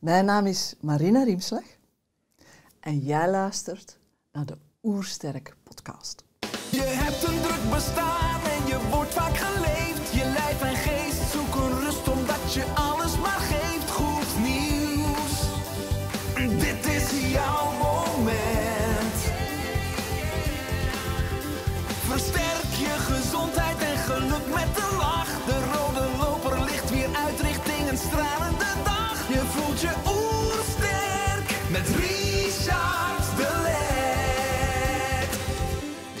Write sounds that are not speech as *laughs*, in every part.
Mijn naam is Marina Riemslag en jij luistert naar de Oersterk podcast. Je hebt een druk bestaan.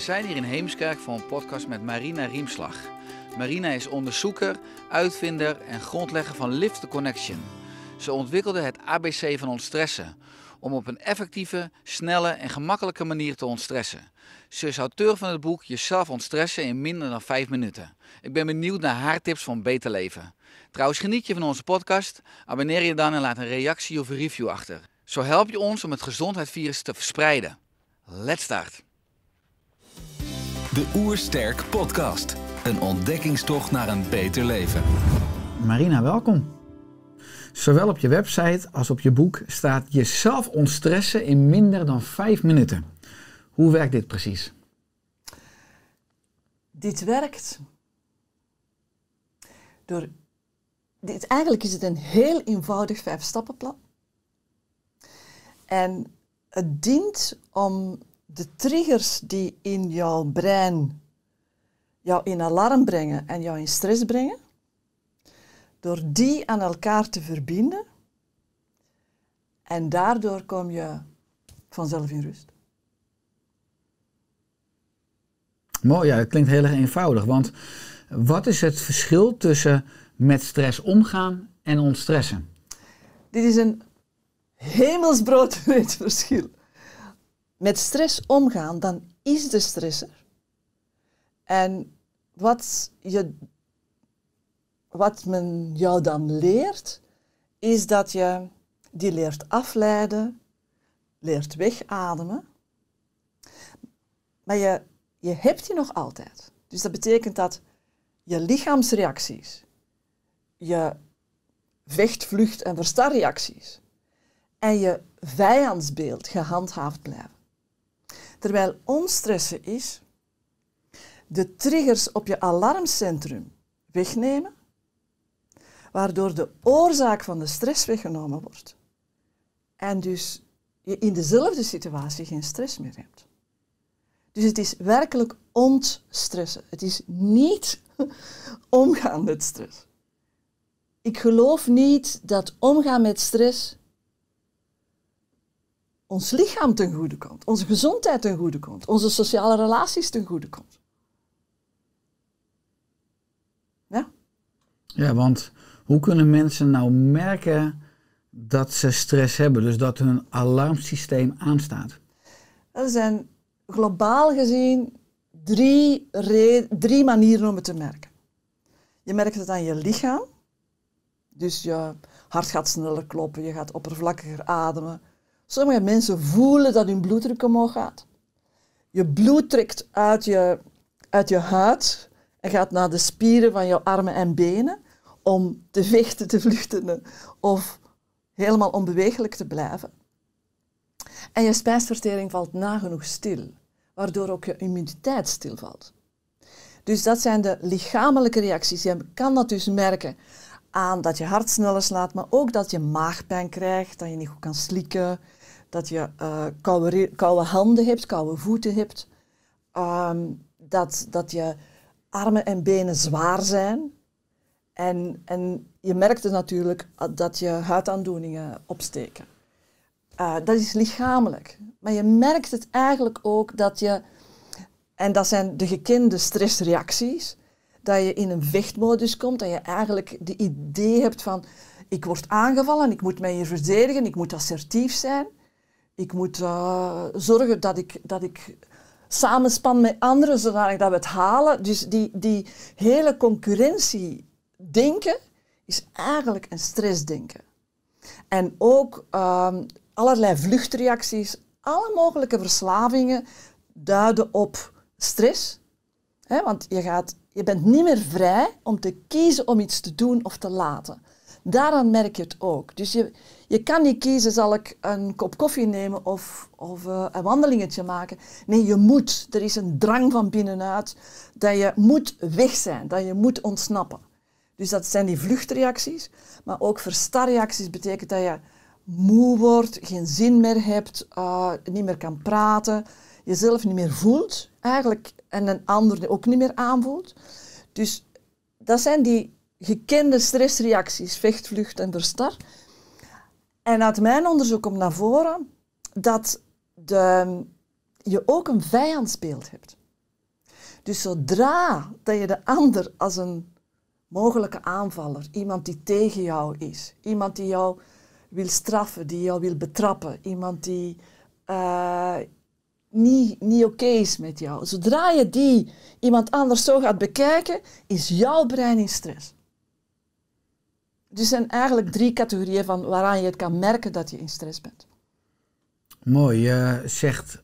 We zijn hier in Heemskerk voor een podcast met Marina Riemslag. Marina is onderzoeker, uitvinder en grondlegger van Lift the Connection. Ze ontwikkelde het ABC van ontstressen. Om op een effectieve, snelle en gemakkelijke manier te ontstressen. Ze is auteur van het boek Jezelf ontstressen in minder dan 5 minuten. Ik ben benieuwd naar haar tips voor een beter leven. Trouwens, geniet je van onze podcast? Abonneer je dan en laat een reactie of een review achter. Zo help je ons om het gezondheidsvirus te verspreiden. Let's start! De Oersterk Podcast. Een ontdekkingstocht naar een beter leven. Marina, welkom. Zowel op je website als op je boek staat jezelf ontstressen in minder dan 5 minuten. Hoe werkt dit precies? Dit werkt door. Dit, eigenlijk is het een heel eenvoudig vijf-stappenplan. En het dient om de triggers die in jouw brein jou in alarm brengen en jou in stress brengen, door die aan elkaar te verbinden en daardoor kom je vanzelf in rust. Mooi, ja, het klinkt heel erg eenvoudig. Want wat is het verschil tussen met stress omgaan en ontstressen? Dit is een hemelsbrood *laughs* verschil met stress omgaan, dan is de stress er. En wat, je, wat men jou dan leert, is dat je die leert afleiden, leert wegademen. Maar je, je hebt die nog altijd. Dus dat betekent dat je lichaamsreacties, je vecht, vlucht en verstarreacties en je vijandsbeeld gehandhaafd blijven. Terwijl onstressen is de triggers op je alarmcentrum wegnemen, waardoor de oorzaak van de stress weggenomen wordt. En dus je in dezelfde situatie geen stress meer hebt. Dus het is werkelijk ontstressen. Het is niet *laughs* omgaan met stress. Ik geloof niet dat omgaan met stress ons lichaam ten goede komt, onze gezondheid ten goede komt, onze sociale relaties ten goede komt. Ja? Ja, want hoe kunnen mensen nou merken dat ze stress hebben, dus dat hun alarmsysteem aanstaat? Er zijn globaal gezien drie, drie manieren om het te merken. Je merkt het aan je lichaam, dus je hart gaat sneller kloppen, je gaat oppervlakkiger ademen, Sommige mensen voelen dat hun bloeddruk omhoog gaat. Je bloed trekt uit je, uit je huid en gaat naar de spieren van je armen en benen om te vechten, te vluchten of helemaal onbewegelijk te blijven. En je spijsvertering valt nagenoeg stil, waardoor ook je immuniteit stilvalt. Dus dat zijn de lichamelijke reacties. Je kan dat dus merken aan dat je hart sneller slaat, maar ook dat je maagpijn krijgt, dat je niet goed kan slikken, dat je eh, koude, koude, handen hebt, koude voeten hebt. Ehm, dat, dat je armen en benen zwaar zijn. En, en je het dus natuurlijk eh, dat je huidaandoeningen opsteken. Eh, dat is lichamelijk. Maar je merkt het eigenlijk ook dat je, en dat zijn de gekende stressreacties, dat je in een vechtmodus komt, dat je eigenlijk de idee hebt van ik word aangevallen, ik moet mij hier verdedigen, ik moet assertief zijn. Ik moet eh, zorgen dat ik, dat ik samenspan met anderen zodat we het halen. Dus die, die hele concurrentie denken is eigenlijk een stressdenken. En ook ehm, allerlei vluchtreacties, alle mogelijke verslavingen duiden op stress. want je, gaat, je bent niet meer vrij om te kiezen om iets te doen of te laten. Daaraan merk je het ook. Dus je, je kan niet kiezen, zal ik een kop koffie nemen of, of eh, een wandelingetje maken. Nee, je moet. Er is een drang van binnenuit dat je moet weg zijn, dat je moet ontsnappen. Dus dat zijn die vluchtreacties. Maar ook verstarreacties betekent dat je moe wordt, geen zin meer hebt, eh, niet meer kan praten, jezelf niet meer voelt eigenlijk en een ander ook niet meer aanvoelt. Dus dat zijn die gekende stressreacties, vecht, vlucht en verstar. En uit mijn onderzoek komt naar voren dat de, je ook een vijandsbeeld hebt. Dus zodra dat je de ander als een mogelijke aanvaller, iemand die tegen jou is, iemand die jou wil straffen, die jou wil betrappen, iemand die eh, niet, niet oké is met jou. Zodra je die iemand anders zo gaat bekijken, is jouw brein in stress. Dus zijn eigenlijk drie categorieën van waaraan je het kan merken dat je in stress bent. Mooi, je zegt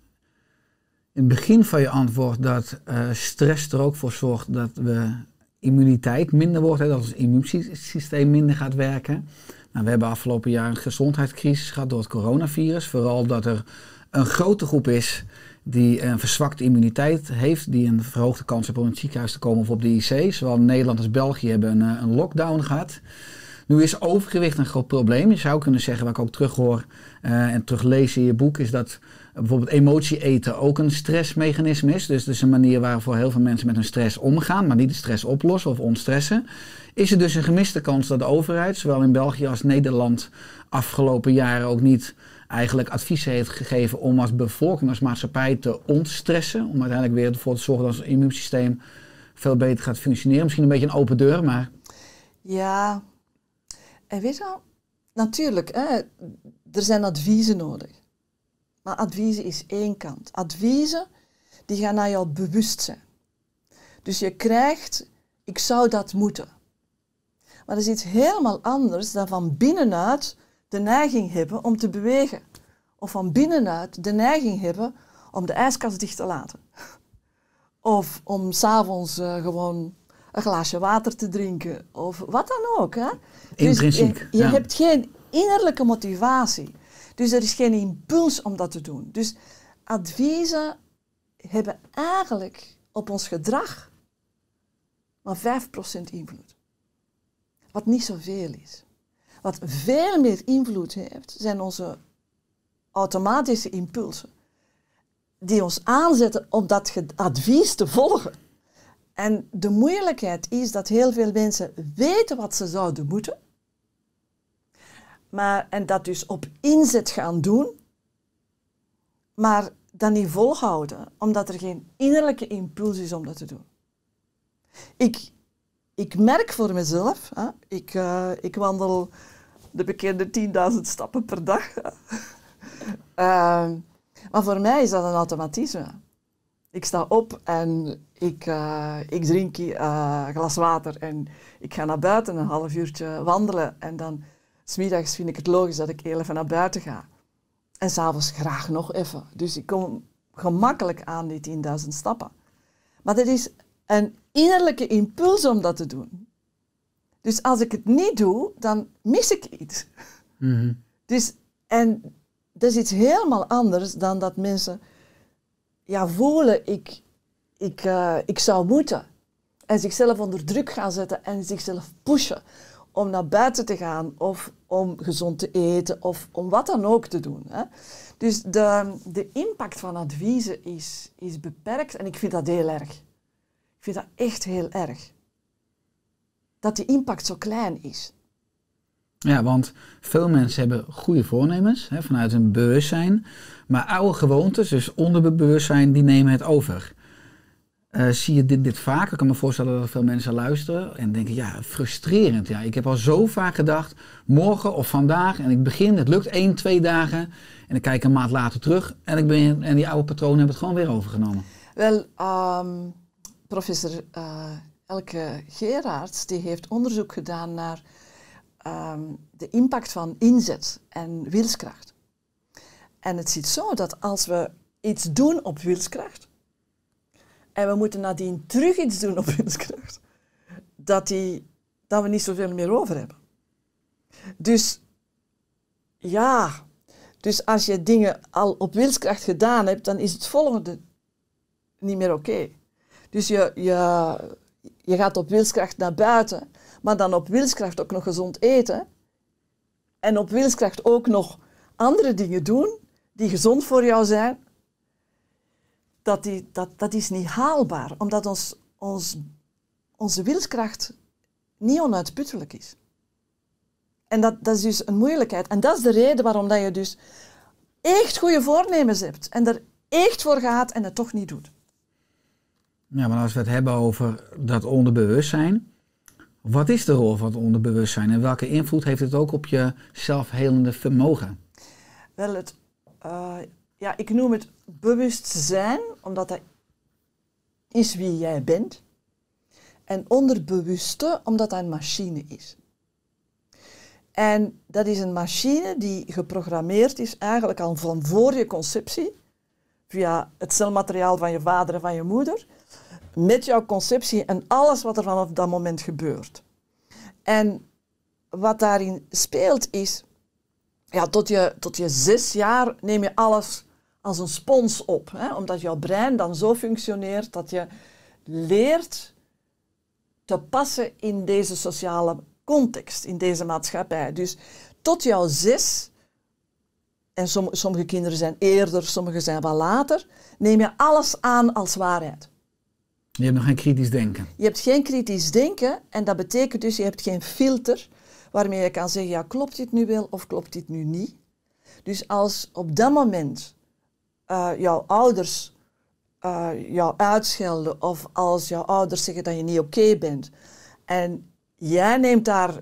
in het begin van je antwoord dat eh, stress er ook voor zorgt dat we immuniteit minder wordt, hè, dat ons immuunsysteem minder gaat werken. Nou, we hebben afgelopen jaar een gezondheidscrisis gehad door het coronavirus. Vooral dat er een grote groep is die een verzwakte immuniteit heeft, die een verhoogde kans heeft om in het ziekenhuis te komen of op de IC. Zowel Nederland als België hebben een, eh, een lockdown gehad. Nu is overgewicht een groot probleem. Je zou kunnen zeggen, wat ik ook terughoor eh, en teruglees in je boek, is dat bijvoorbeeld emotie eten ook een stressmechanisme is. Dus het is een manier waarvoor heel veel mensen met hun stress omgaan, maar niet de stress oplossen of ontstressen. Is er dus een gemiste kans dat de overheid, zowel in België als Nederland, afgelopen jaren ook niet eigenlijk adviezen heeft gegeven om als bevolking, als maatschappij te ontstressen. Om uiteindelijk weer ervoor te zorgen dat ons immuunsysteem veel beter gaat functioneren. Misschien een beetje een open deur, maar. Ja, en weet je, natuurlijk, hè, er zijn adviezen nodig. Maar adviezen is één kant. Adviezen die gaan naar jouw bewustzijn. Dus je krijgt, ik zou dat moeten. Maar dat is iets helemaal anders dan van binnenuit de neiging hebben om te bewegen. Of van binnenuit de neiging hebben om de ijskast dicht te laten. Of om s'avonds uh, gewoon een glaasje water te drinken of wat dan ook. Hè? Dus je, hebt geen innerlijke motivatie. Dus er is geen impuls om dat te doen. Dus adviezen hebben eigenlijk op ons gedrag maar 5% invloed. Wat niet zoveel is. Wat veel meer invloed heeft, zijn onze automatische impulsen. Die ons aanzetten om dat advies te volgen. En de moeilijkheid is dat heel veel mensen weten wat ze zouden moeten, maar, en dat dus op inzet gaan doen, maar dan niet volhouden, omdat er geen innerlijke impuls is om dat te doen. Ik, ik merk voor mezelf, hè, ik, eh, ik wandel de bekende 10.000 stappen per dag. Eh, maar voor mij is dat een automatisme. Ik sta op en ik, eh, ik drink een eh, glas water en ik ga naar buiten een half uurtje wandelen. En dan, smiddags vind ik het logisch dat ik even naar buiten ga. En s'avonds graag nog even. Dus ik kom gemakkelijk aan die 10.000 stappen. Maar dat is een innerlijke impuls om dat te doen. Dus als ik het niet doe, dan mis ik iets. Mhm. Dus, en dat is iets helemaal anders dan dat mensen ja, voelen, ik, ik, eh, ik zou moeten. En zichzelf onder druk gaan zetten en zichzelf pushen om naar buiten te gaan of om gezond te eten of om wat dan ook te doen. Hè. Dus de, de impact van adviezen is, is beperkt en ik vind dat heel erg. Ik vind dat echt heel erg. Dat die impact zo klein is. Ja, want veel mensen hebben goede voornemens hè, vanuit hun bewustzijn. Maar oude gewoontes, dus onderbewustzijn die nemen het over. Eh, zie je dit, dit vaak? Ik kan me voorstellen dat veel mensen luisteren en denken, ja, frustrerend. Ja. Ik heb al zo vaak gedacht, morgen of vandaag, en ik begin, het lukt één, twee dagen, en dan kijk ik een maand later terug en, ik ben, en die oude patronen hebben het gewoon weer overgenomen. Wel, ehm, professor eh, Elke Gerards die heeft onderzoek gedaan naar ehm, de impact van inzet en wilskracht. En het ziet zo dat als we iets doen op wilskracht, en we moeten nadien terug iets doen op wilskracht. Dat, die, dat we niet zoveel meer over hebben. Dus ja, dus als je dingen al op wilskracht gedaan hebt, dan is het volgende niet meer oké. Dus je, je, je gaat op wilskracht naar buiten, maar dan op wilskracht ook nog gezond eten. En op wilskracht ook nog andere dingen doen die gezond voor jou zijn, dat, die, dat, dat is niet haalbaar, omdat ons, ons, onze wilskracht niet onuitputtelijk is. En dat, dat is dus een moeilijkheid. En dat is de reden waarom dat je dus echt goede voornemens hebt en er echt voor gaat en het toch niet doet. Ja, maar als we het hebben over dat onderbewustzijn, wat is de rol van het onderbewustzijn en welke invloed heeft het ook op je zelfhelende vermogen? Wel, het, eh, ja, ik noem het bewustzijn, omdat dat is wie jij bent. En onderbewuste, omdat dat een machine is. En dat is een machine die geprogrammeerd is eigenlijk al van voor je conceptie, via het celmateriaal van je vader en van je moeder, met jouw conceptie en alles wat er vanaf dat moment gebeurt. En wat daarin speelt is ja, tot, je, tot je zes jaar neem je alles als een spons op. Hè? Omdat jouw brein dan zo functioneert dat je leert te passen in deze sociale context, in deze maatschappij. Dus tot jouw zes, en sommige kinderen zijn eerder, sommige zijn wel later, neem je alles aan als waarheid. Je hebt nog geen kritisch denken. Je hebt geen kritisch denken en dat betekent dus je hebt geen filter waarmee je kan zeggen, ja, klopt dit nu wel of klopt dit nu niet? Dus als op dat moment eh, jouw ouders eh, jou uitschelden of als jouw ouders zeggen dat je niet oké bent en jij neemt daar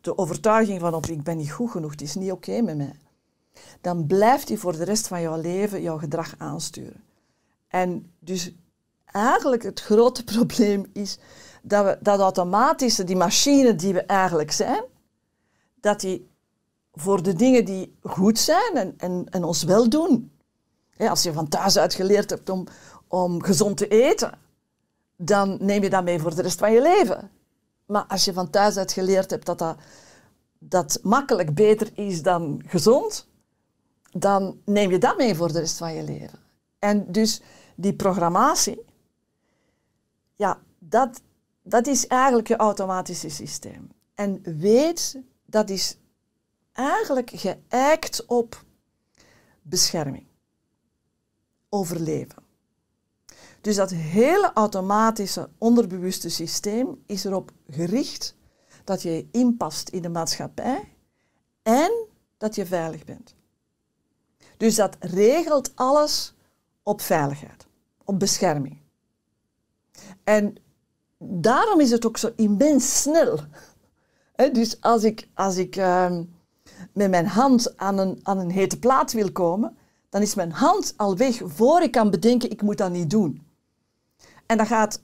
de overtuiging van op, ik ben niet goed genoeg, het is niet oké met mij, dan blijft die voor de rest van jouw leven jouw gedrag aansturen. En dus eigenlijk het grote *laughs* probleem is dat we dat automatische, die machine die we eigenlijk zijn, dat hij voor de dingen die goed zijn en, en, en ons wel doen. als je van thuis uit geleerd hebt om, om gezond te eten, dan neem je dat mee voor de rest van je leven. Maar als je van thuis uit geleerd hebt dat dat, dat makkelijk beter is dan gezond, dan neem je dat mee voor de rest van je leven. En dus die programmatie, ja, dat, dat is eigenlijk je automatische systeem. En weet dat is eigenlijk geëikt op bescherming, overleven. Dus dat hele automatische onderbewuste systeem is erop gericht dat je inpast in de maatschappij en dat je veilig bent. Dus dat regelt alles op veiligheid, op bescherming. En daarom is het ook zo immens snel dus als ik, als ik ehm, met mijn hand aan een, aan een hete plaat wil komen, dan is mijn hand al weg voor ik kan bedenken, ik moet dat niet doen. En dan gaat,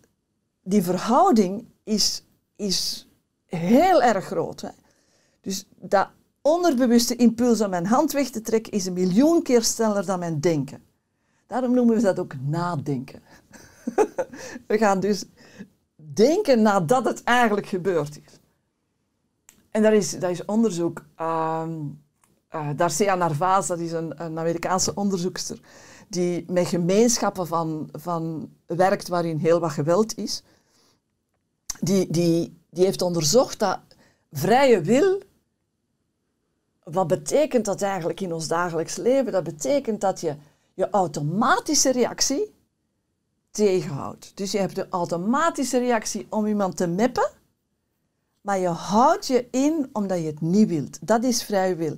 die verhouding is, is heel erg groot. Hè. Dus dat onderbewuste impuls om mijn hand weg te trekken is een miljoen keer sneller dan mijn denken. Daarom noemen we dat ook nadenken. *laughs* we gaan dus denken nadat het eigenlijk gebeurd is. En daar is, daar is onderzoek. Um, ehm, uh, eh, Darcia Narvaez, dat is een, een, Amerikaanse onderzoekster, die met gemeenschappen van, van werkt waarin heel wat geweld is. Die, die, die heeft onderzocht dat vrije wil, wat betekent dat eigenlijk in ons dagelijks leven? Dat betekent dat je je automatische reactie tegenhoudt. Dus je hebt de automatische reactie om iemand te meppen maar je houdt je in omdat je het niet wilt. Dat is vrij wil.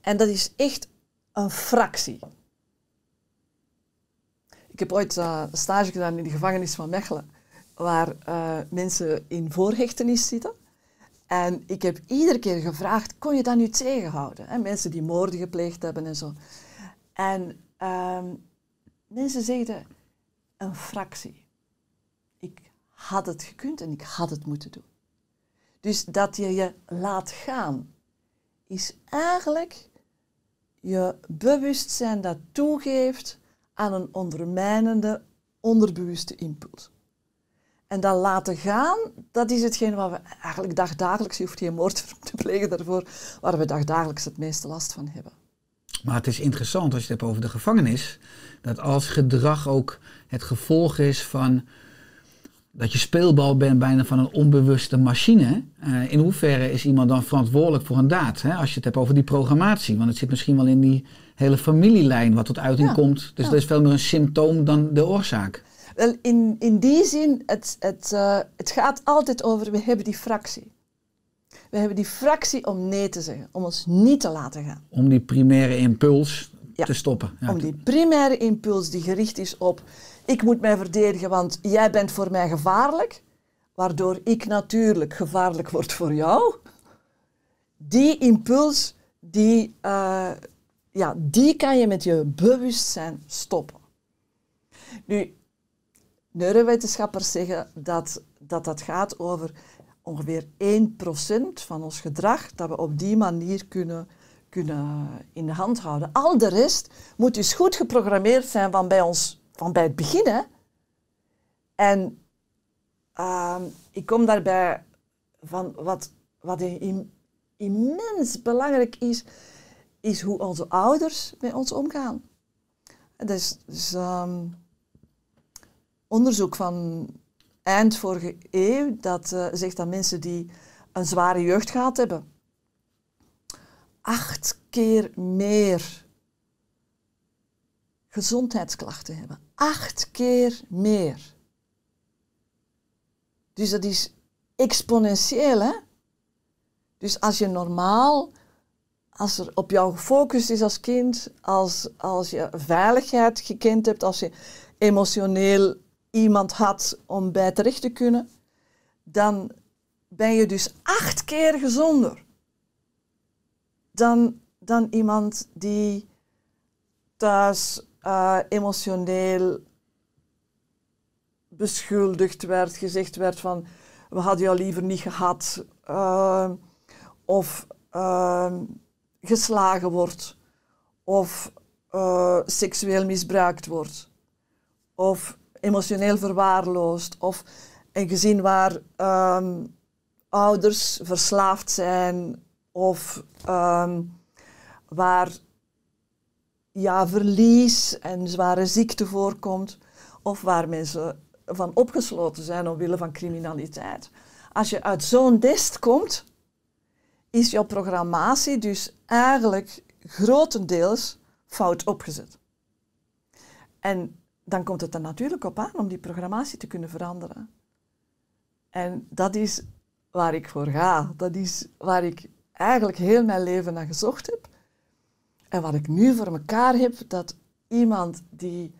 En dat is echt een fractie. Ik heb ooit eh, een stage gedaan in de gevangenis van Mechelen, waar eh, mensen in voorhechtenis zitten. En ik heb iedere keer gevraagd, kon je dat nu tegenhouden? Mensen die moorden gepleegd hebben en zo. En ehm, mensen zeiden, een fractie. Ik had het gekund en ik had het moeten doen. Dus dat je je laat gaan, is eigenlijk je bewustzijn dat toegeeft aan een ondermijnende, onderbewuste impuls. En dat laten gaan, dat is hetgeen waar we eigenlijk dagdagelijks, je hoeft geen moord te *laughs* plegen daarvoor, waar we dagdagelijks het meeste last van hebben. Maar het is interessant als je het hebt over de gevangenis, dat als gedrag ook het gevolg is van dat je speelbal bent bijna van een onbewuste machine. Eh, in hoeverre is iemand dan verantwoordelijk voor een daad? Hè? Als je het hebt over die programmatie. Want het zit misschien wel in die hele familielijn wat tot uiting komt. Dus dat is veel meer een symptoom dan de oorzaak. Wel, in, in die zin, het, het, eh, het gaat altijd over, we hebben die fractie. We hebben die fractie om nee te zeggen, om ons niet te laten gaan. Om die primaire impuls te stoppen. om die primaire impuls die gericht is op ik moet mij verdedigen, want jij bent voor mij gevaarlijk, waardoor ik natuurlijk gevaarlijk word voor jou. Die impuls, die, eh, ja, die kan je met je bewustzijn stoppen. Nu, neurowetenschappers zeggen dat dat, dat gaat over ongeveer 1% van ons gedrag dat we op die manier kunnen, kunnen eh, in de hand houden. Al de rest moet dus goed geprogrammeerd zijn van bij ons van bij het beginnen. En ehm, ik kom daarbij van wat, wat immens belangrijk is, is hoe onze ouders met ons omgaan. Dat is, dus, onderzoek van eind vorige eeuw dat eh, zegt dat mensen die een zware jeugd gehad hebben, acht keer meer gezondheidsklachten hebben acht keer meer. Dus dat is exponentieel, hè? Dus als je normaal, als er op jou gefocust is als kind, als, als je veiligheid gekend hebt, als je emotioneel iemand had om bij terecht te kunnen, dan ben je dus acht keer gezonder dan, dan iemand die thuis eh, emotioneel beschuldigd werd, gezegd werd van we hadden jou liever niet gehad ehm, of ehm, geslagen wordt of eh, seksueel misbruikt wordt of emotioneel verwaarloosd of een gezin waar ehm, ouders verslaafd zijn of waar ja, verlies en zware ziekte voorkomt, of waar mensen van opgesloten zijn omwille van criminaliteit. Als je uit zo'n test komt, is jouw programmatie dus eigenlijk grotendeels fout opgezet. En dan komt het er natuurlijk op aan om die programmatie te kunnen veranderen. En dat is waar ik voor ga. Dat is waar ik eigenlijk heel mijn leven naar gezocht heb. En wat ik nu voor mekaar heb, dat iemand die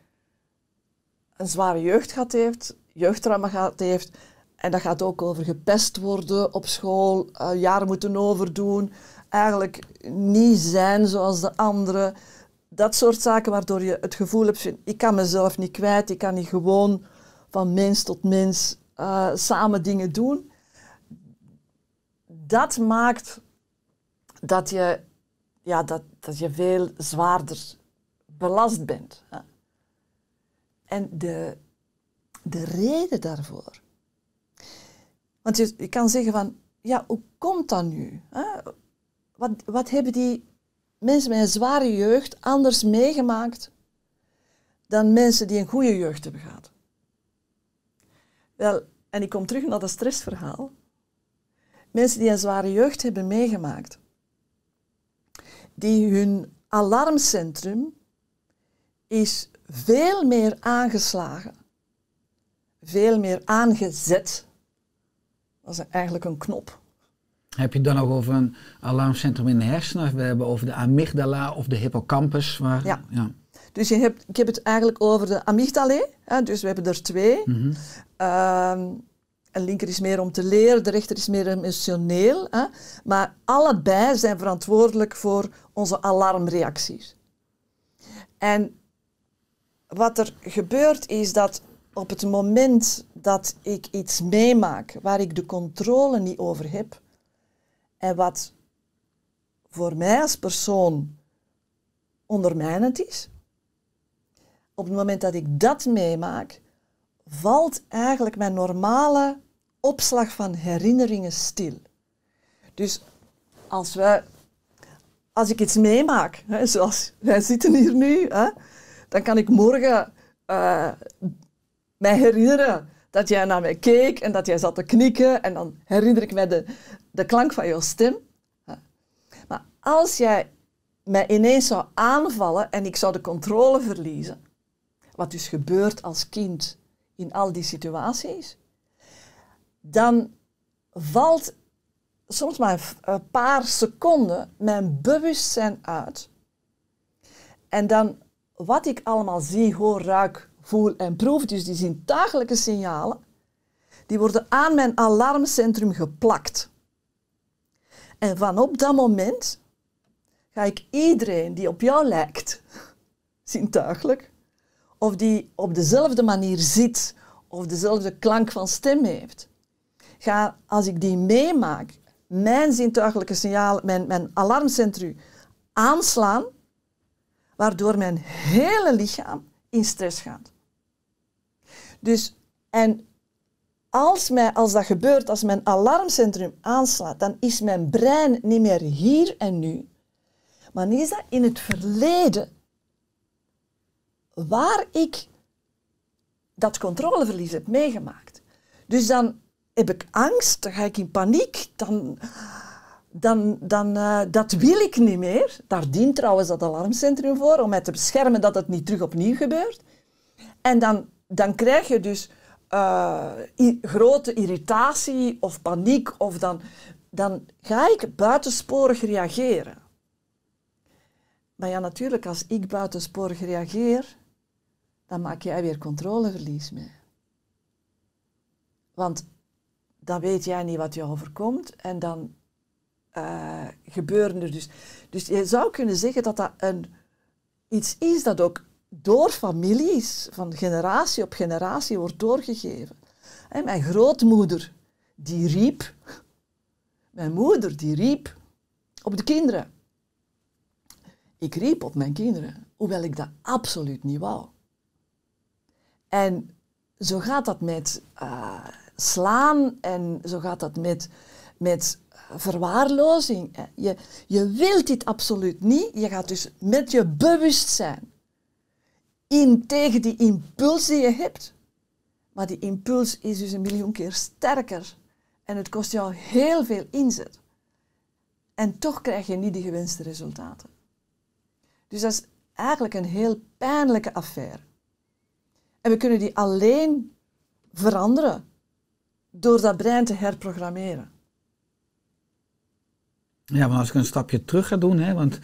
een zware jeugd gehad heeft, jeugdtrauma gehad heeft, en dat gaat ook over gepest worden op school, uh, jaren moeten overdoen, eigenlijk niet zijn zoals de anderen. Dat soort zaken waardoor je het gevoel hebt, van ik kan mezelf niet kwijt, ik kan niet gewoon van mens tot mens eh, samen dingen doen. Dat maakt dat je, ja, dat, dat je veel zwaarder belast bent. Hè? En de, de reden daarvoor. Want je, je kan zeggen van, ja, hoe komt dat nu? Hè? Wat, wat hebben die mensen met een zware jeugd anders meegemaakt dan mensen die een goede jeugd hebben gehad? Wel, en ik kom terug naar dat stressverhaal. Mensen die een zware jeugd hebben meegemaakt, die hun alarmcentrum is veel meer aangeslagen, veel meer aangezet. Dat is eigenlijk een knop. Heb je het dan ook over een alarmcentrum in de hersenen? Of we hebben over de amygdala of de hippocampus. Waar, ja. Dus je hebt, ik heb het eigenlijk over de amygdala. Hè, dus we hebben er twee. Mm en linker is meer om te leren, de rechter is meer emotioneel. Hè? Maar allebei zijn verantwoordelijk voor onze alarmreacties. En wat er gebeurt is dat op het moment dat ik iets meemaak waar ik de controle niet over heb, en wat voor mij als persoon ondermijnend is, op het moment dat ik dat meemaak, valt eigenlijk mijn normale opslag van herinneringen stil. Dus als, wij, als ik iets meemaak, hè, zoals wij zitten hier nu, hè, dan kan ik morgen eh, mij herinneren dat jij naar mij keek en dat jij zat te knikken en dan herinner ik mij de, de klank van jouw stem. Maar als jij mij ineens zou aanvallen en ik zou de controle verliezen, wat dus gebeurt als kind in al die situaties, dan valt soms maar een paar seconden mijn bewustzijn uit. En dan wat ik allemaal zie, hoor, ruik, voel en proef, dus die zintuigelijke signalen, die worden aan mijn alarmcentrum geplakt. En vanop dat moment ga ik iedereen die op jou lijkt, *laughs* zintuigelijk, of die op dezelfde manier zit, of dezelfde klank van stem heeft, ga, als ik die meemaak, mijn zintuigelijke signaal, mijn, mijn alarmcentrum aanslaan, waardoor mijn hele lichaam in stress gaat. Dus, en als, mij, als dat gebeurt, als mijn alarmcentrum aanslaat, dan is mijn brein niet meer hier en nu, maar is dat in het verleden waar ik dat controleverlies heb meegemaakt. Dus dan heb ik angst, dan ga ik in paniek, dan, dan, dan eh, dat wil ik niet meer. Daar dient trouwens dat alarmcentrum voor, om mij te beschermen dat het niet terug opnieuw gebeurt. En dan, dan krijg je dus eh, grote irritatie of paniek, of dan, dan ga ik buitensporig reageren. Maar ja, natuurlijk, als ik buitensporig reageer, dan maak jij weer controleverlies mee. Want dan weet jij niet wat je overkomt. En dan eh, gebeuren er dus. Dus je zou kunnen zeggen dat dat een, iets is dat ook door families, van generatie op generatie, wordt doorgegeven. En mijn grootmoeder, die riep, mijn moeder, die riep op de kinderen. Ik riep op mijn kinderen, hoewel ik dat absoluut niet wou. En zo gaat dat met eh, slaan en zo gaat dat met, met verwaarlozing. Je, je wilt dit absoluut niet. Je gaat dus met je bewustzijn in tegen die impuls die je hebt. Maar die impuls is dus een miljoen keer sterker en het kost jou heel veel inzet. En toch krijg je niet de gewenste resultaten. Dus dat is eigenlijk een heel pijnlijke affaire. En we kunnen die alleen veranderen door dat brein te herprogrammeren. Ja, maar als ik een stapje terug ga doen, hè, want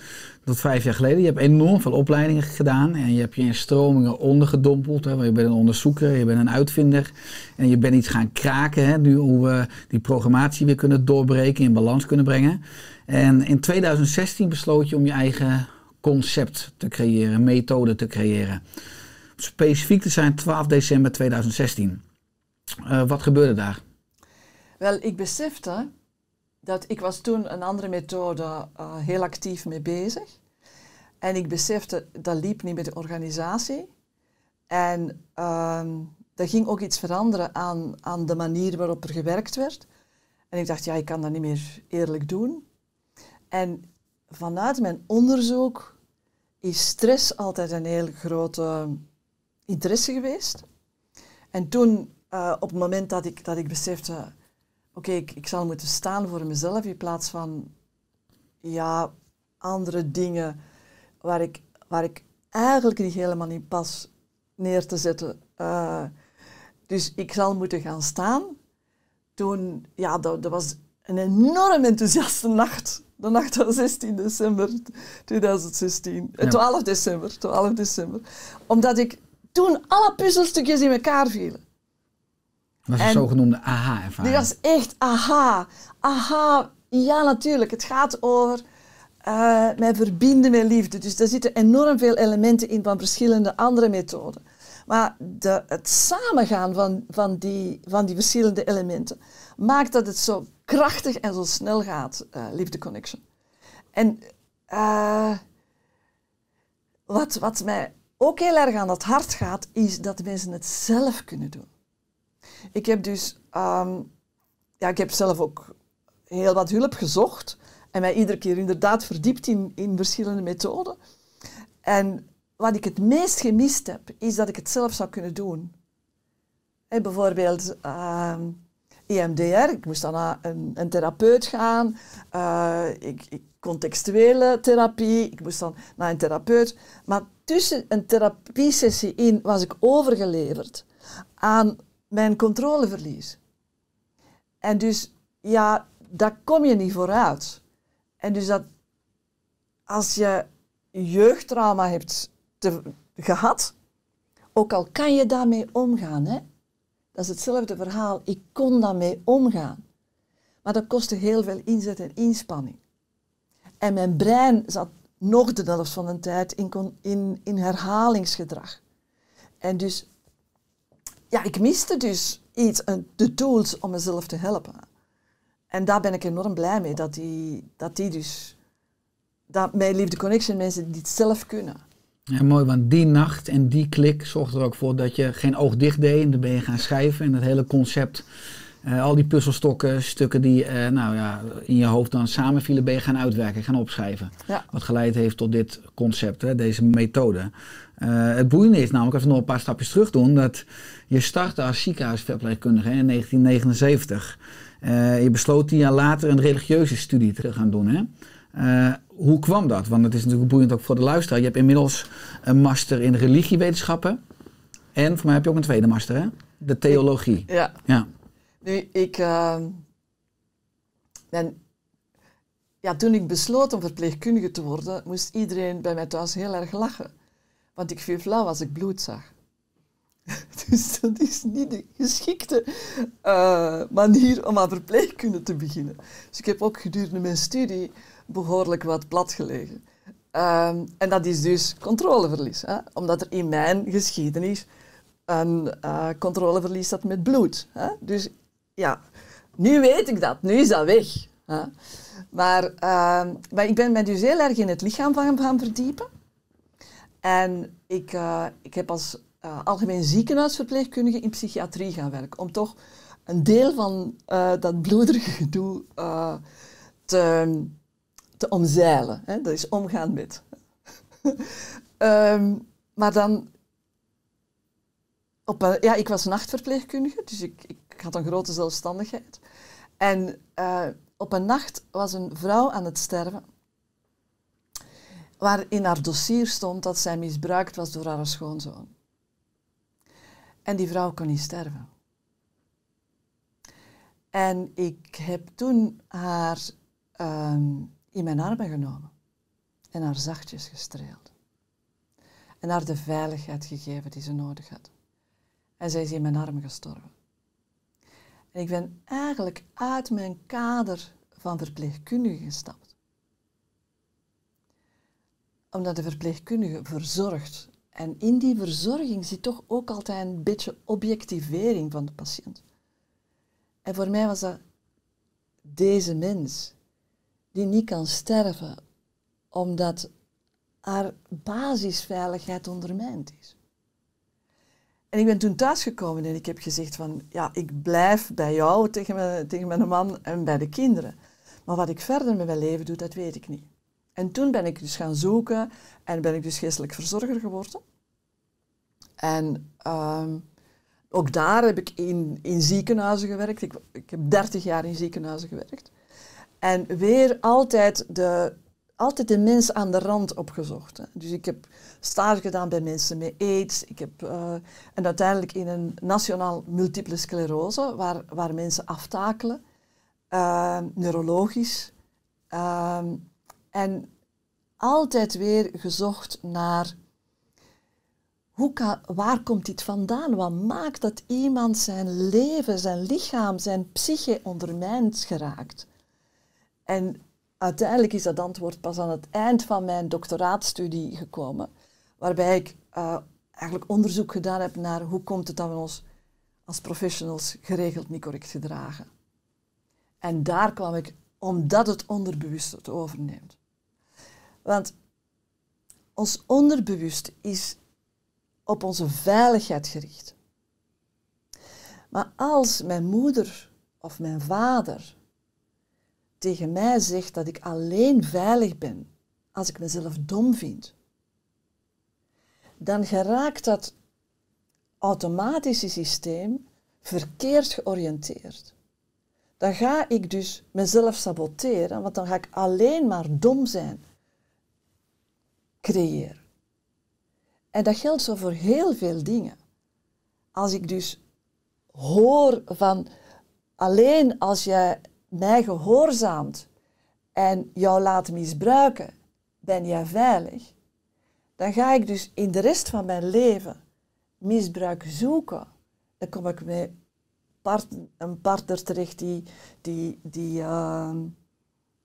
dat vijf jaar geleden, je hebt enorm veel opleidingen gedaan en je hebt je in stromingen ondergedompeld. Hè, je bent een onderzoeker, je bent een uitvinder en je bent iets gaan kraken, hè, nu hoe we die programmatie weer kunnen doorbreken, in balans kunnen brengen. En in 2016 besloot je om je eigen concept te creëren, methode te creëren. Specifiek te zijn 12 december 2016. Eh, wat gebeurde daar? Wel, ik besefte dat ik was toen een andere methode eh, heel actief mee bezig. En ik besefte, dat liep niet met de organisatie. En uh, ehm, er ging ook iets veranderen aan, aan de manier waarop er gewerkt werd. En ik dacht, ja, ik kan dat niet meer eerlijk doen. En vanuit mijn onderzoek is stress altijd een heel grote interesse geweest. En toen uh, op het moment dat ik, dat ik besefte, oké, ik, ik zal moeten staan voor mezelf in plaats van ja, andere dingen waar ik, waar ik eigenlijk niet helemaal in pas neer te zetten. Uh, dus ik zal moeten gaan staan. Toen, ja, dat, was een enorm enthousiaste nacht. De nacht van 16 december 2016. Eh, ja. 12 december, 12 december. Omdat ik toen alle puzzelstukjes in elkaar vielen. Dat was een zogenoemde aha-ervaring. Dat is echt aha. Aha, ja natuurlijk. Het gaat over uh, mij verbinden met liefde. Dus daar zitten enorm veel elementen in van verschillende andere methoden. Maar de, het samengaan van, van, die, van die verschillende elementen maakt dat het zo krachtig en zo snel gaat, uh, Liefde Connection. En eh, wat, wat mij ook heel erg aan het hart gaat, is dat mensen het zelf kunnen doen. Ik heb dus, ehm, ja, ik heb zelf ook heel wat hulp gezocht en mij iedere keer inderdaad verdiept in, in verschillende methoden. En wat ik het meest gemist heb, is dat ik het zelf zou kunnen doen. bijvoorbeeld uh, ehm, EMDR, ik moest dan naar een, een therapeut gaan, eh, ik, ik, contextuele therapie, ik moest dan naar een therapeut. Maar tussen een therapiesessie in was ik overgeleverd aan mijn controleverlies. En dus, ja, daar kom je niet vooruit. En dus dat als je jeugdtrauma hebt te, gehad, ook al kan je daarmee omgaan, hè? dat is hetzelfde verhaal, ik kon daarmee omgaan. Maar dat kostte heel veel inzet en inspanning. En mijn brein zat nog de helft van de tijd in, in, in herhalingsgedrag. En dus ja, ik miste dus iets, de tools om mezelf te helpen. En daar ben ik enorm blij mee, dat die, dat die dus, dat mijn Liefde Connection mensen het zelf kunnen. Ja, mooi, want die nacht en die klik zorgde er ook voor dat je geen oog dicht deed en dan ben je gaan schrijven en dat hele concept, eh, al die puzzelstokken, stukken die eh, nou ja, in je hoofd dan samenvielen, ben je gaan uitwerken, gaan opschrijven. Ja. Wat geleid heeft tot dit concept, hè, deze methode. Eh, het boeiende is namelijk, als we nog een paar stapjes terug doen, dat je startte als ziekenhuisverpleegkundige in 1979. Eh, je besloot tien jaar later een religieuze studie te gaan doen. Hè? Eh, hoe kwam dat? Want het is natuurlijk boeiend ook voor de luisteraar. Je hebt inmiddels een master in religiewetenschappen. En voor mij heb je ook een tweede master, hè? De theologie. ja. ja. Nu, ik... Uh, ja, toen ik besloot om verpleegkundige te worden, moest iedereen bij mij thuis heel erg lachen. Want ik viel flauw als ik bloed zag. *laughs* Dus dat is niet de geschikte eh, manier om aan verpleegkunde te beginnen. Dus ik heb ook gedurende mijn studie behoorlijk wat platgelegen. Ehm, en dat is dus controleverlies. Hè? Omdat er in mijn geschiedenis een eh, controleverlies zat met bloed. Hè? Dus ja, nu weet ik dat. Nu is dat weg. Hè? Maar, ehm, maar ik ben mij dus heel erg in het lichaam van gaan verdiepen. En ik, eh, ik heb als eh, algemeen ziekenhuisverpleegkundige in psychiatrie gaan werken. Om toch een deel van eh, dat bloederige gedoe eh, te, te, omzeilen. Hè? Dat is omgaan met. *laughs* Ehm, maar dan. Op ja, ik was nachtverpleegkundige, dus ik, ik had een grote zelfstandigheid. En op een nacht was een vrouw aan het sterven waarin haar dossier stond dat zij misbruikt was door haar schoonzoon. En die vrouw kon niet sterven. En ik heb toen haar ehm, in mijn armen genomen en haar zachtjes gestreeld. En haar de veiligheid gegeven die ze nodig had. En zij is in mijn armen gestorven. En ik ben eigenlijk uit mijn kader van verpleegkundige gestapt. Omdat de verpleegkundige verzorgt en in die verzorging zit toch ook altijd een beetje objectivering van de patiënt. En voor mij was dat deze mens die niet kan sterven omdat haar basisveiligheid ondermijnd is. En ik ben toen thuisgekomen en ik heb gezegd van, ja, ik blijf bij jou tegen mijn, tegen mijn man en bij de kinderen. Maar wat ik verder met mijn leven doe, dat weet ik niet. En toen ben ik dus gaan zoeken en ben ik dus geestelijk verzorger geworden. En ehm, ook daar heb ik in, in ziekenhuizen gewerkt. Ik, ik heb 30 jaar in ziekenhuizen gewerkt. En weer altijd de, altijd de mens aan de rand opgezocht. Hè. Dus ik heb stage gedaan bij mensen met aids. Ik heb, eh, en uiteindelijk in een nationaal multiple sclerose, waar, waar mensen aftakelen, ehm, neurologisch. Ehm, en altijd weer gezocht naar hoe kan, waar komt dit vandaan? Wat maakt dat iemand zijn leven, zijn lichaam, zijn psyche ondermijnd geraakt? En uiteindelijk is dat antwoord pas aan het eind van mijn doctoraatstudie gekomen, waarbij ik eh, eigenlijk onderzoek gedaan heb naar hoe komt het dat we ons als professionals geregeld niet correct gedragen. En daar kwam ik omdat het onderbewust het overneemt. Want ons onderbewust is op onze veiligheid gericht. Maar als mijn moeder of mijn vader tegen mij zegt dat ik alleen veilig ben als ik mezelf dom vind, dan geraakt dat automatische systeem verkeerd georiënteerd. Dan ga ik dus mezelf saboteren, want dan ga ik alleen maar dom zijn creëer. En dat geldt zo voor heel veel dingen. Als ik dus hoor van alleen als jij mij gehoorzaamt en jou laat misbruiken, ben jij veilig, dan ga ik dus in de rest van mijn leven misbruik zoeken. Dan kom ik met een partner terecht die, die, die, ehm,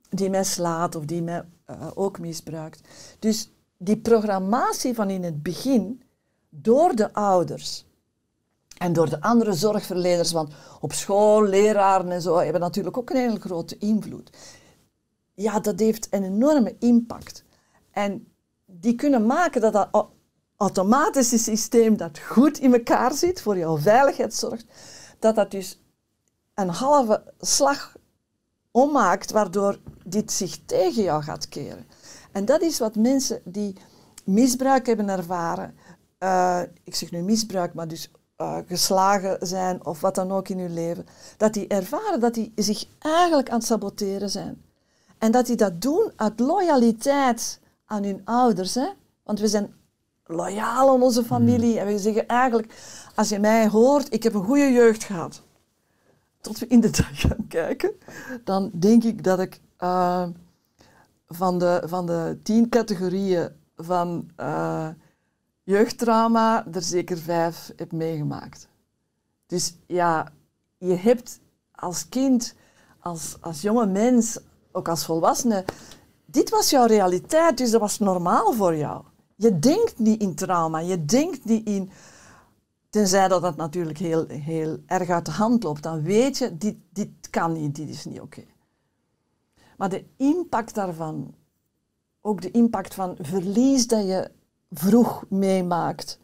die mij slaat of die mij eh, ook misbruikt. Dus die programmatie van in het begin door de ouders en door de andere zorgverleners, want op school, leraren en zo hebben natuurlijk ook een hele grote invloed. Ja, dat heeft een enorme impact. En die kunnen maken dat dat automatische systeem dat goed in elkaar zit, voor jouw veiligheid zorgt, dat dat dus een halve slag ommaakt, waardoor dit zich tegen jou gaat keren. En dat is wat mensen die misbruik hebben ervaren, eh, ik zeg nu misbruik, maar dus eh, geslagen zijn of wat dan ook in hun leven, dat die ervaren dat die zich eigenlijk aan het saboteren zijn. En dat die dat doen uit loyaliteit aan hun ouders. Hè? Want we zijn loyaal aan onze familie. Hmm. En we zeggen eigenlijk, als je mij hoort, ik heb een goede jeugd gehad. Tot we in de dag gaan kijken, dan denk ik dat ik eh, van de, van de tien categorieën van uh, jeugdtrauma er zeker vijf heb meegemaakt. Dus ja, je hebt als kind, als, als jonge mens, ook als volwassene, dit was jouw realiteit, dus dat was normaal voor jou. Je denkt niet in trauma, je denkt niet in. Tenzij dat dat natuurlijk heel, heel erg uit de hand loopt, dan weet je, dit, dit kan niet, dit is niet oké. Maar de impact daarvan, ook de impact van verlies dat je vroeg meemaakt.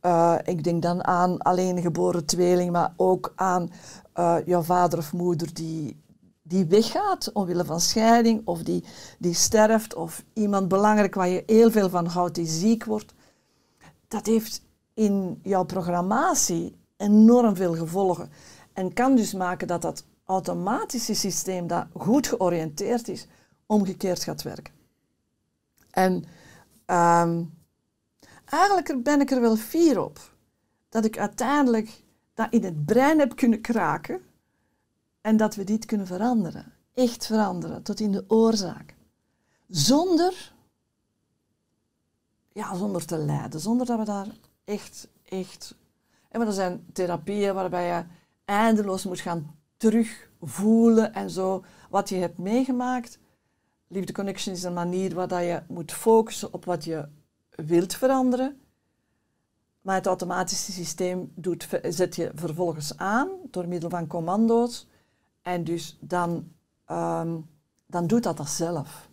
Eh, ik denk dan aan alleen geboren tweeling, maar ook aan uh, jouw vader of moeder die, die weggaat omwille van scheiding, of die, die sterft, of iemand belangrijk waar je heel veel van houdt die ziek wordt. Dat heeft in jouw programmatie enorm veel gevolgen. En kan dus maken dat dat automatische systeem dat goed georiënteerd is, omgekeerd gaat werken. En ehm, eigenlijk ben ik er wel fier op dat ik uiteindelijk dat in het brein heb kunnen kraken en dat we dit kunnen veranderen. Echt veranderen, tot in de oorzaak. Zonder, ja, zonder te lijden, zonder dat we daar echt, echt... En er zijn therapieën waarbij je eindeloos moet gaan terugvoelen en zo, wat je hebt meegemaakt. Liefde Connection is een manier waar je moet focussen op wat je wilt veranderen. Maar het automatische systeem doet, zet je vervolgens aan door middel van commando's. En dus dan, ehm, dan doet dat dat zelf.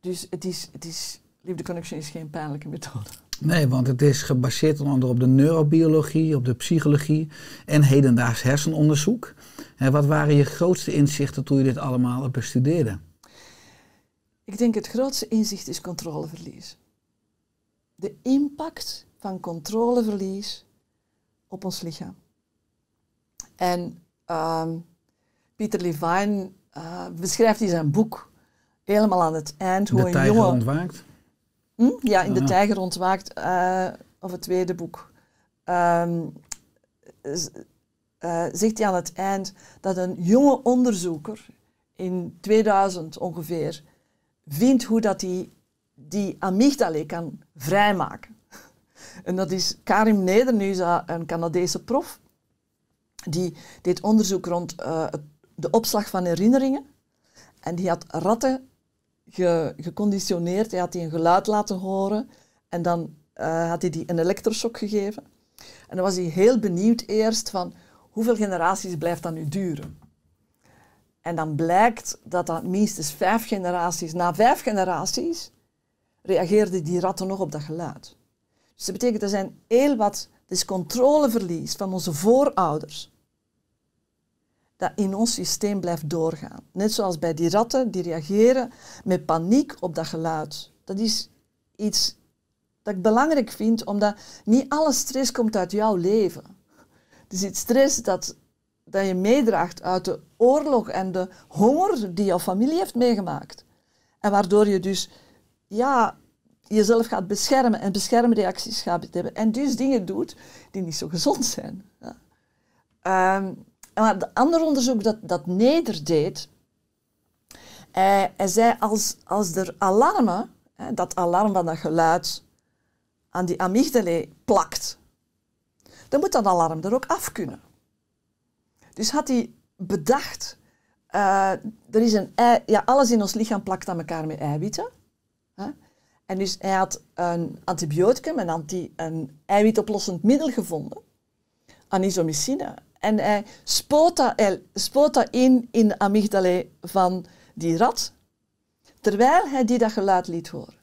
Dus het is, het is, Liefde Connection is geen pijnlijke methode. Nee, want het is gebaseerd onder andere op de neurobiologie, op de psychologie en hedendaags hersenonderzoek. wat waren je grootste inzichten toen je dit allemaal bestudeerde? Ik denk het grootste inzicht is controleverlies. De impact van controleverlies op ons lichaam. En Pieter ehm, Pieter Levine eh, beschrijft in zijn boek helemaal aan het eind hoe de een jongen ontwaakt. Hm? Ja, in De ah. Tijger ontwaakt, eh, of het tweede boek. Um, zegt hij aan het eind dat een jonge onderzoeker in 2000 ongeveer vindt hoe dat hij die amygdale kan vrijmaken. *laughs* en dat is Karim is een Canadese prof, die deed onderzoek rond eh, de opslag van herinneringen. En die had ratten ge, geconditioneerd. Hij had die een geluid laten horen en dan eh, had hij die een elektroshock gegeven. En dan was hij heel benieuwd eerst van hoeveel generaties blijft dat nu duren? En dan blijkt dat dat minstens vijf generaties, na vijf generaties, reageerden die ratten nog op dat geluid. Dus dat betekent, er zijn heel wat, is dus controleverlies van onze voorouders, dat in ons systeem blijft doorgaan. Net zoals bij die ratten, die reageren met paniek op dat geluid. Dat is iets dat ik belangrijk vind, omdat niet alle stress komt uit jouw leven. Het is stress dat, dat je meedraagt uit de oorlog en de honger die jouw familie heeft meegemaakt. En waardoor je dus ja, jezelf gaat beschermen en beschermreacties gaat hebben. En dus dingen doet die niet zo gezond zijn. Ehm, maar het andere onderzoek dat, dat Neder deed, eh, hij zei als, als er alarmen, dat alarm van dat geluid, aan die amygdale plakt, dan moet dat alarm er ook af kunnen. Dus had hij bedacht, eh, er is een ei, ja, alles in ons lichaam plakt aan elkaar met eiwitten. Hè? En dus hij had een antibioticum, een, een eiwitoplossend middel gevonden, anisomycine, en hij spoot dat, hij spoot in in de amygdala van die rat, terwijl hij die dat geluid liet horen.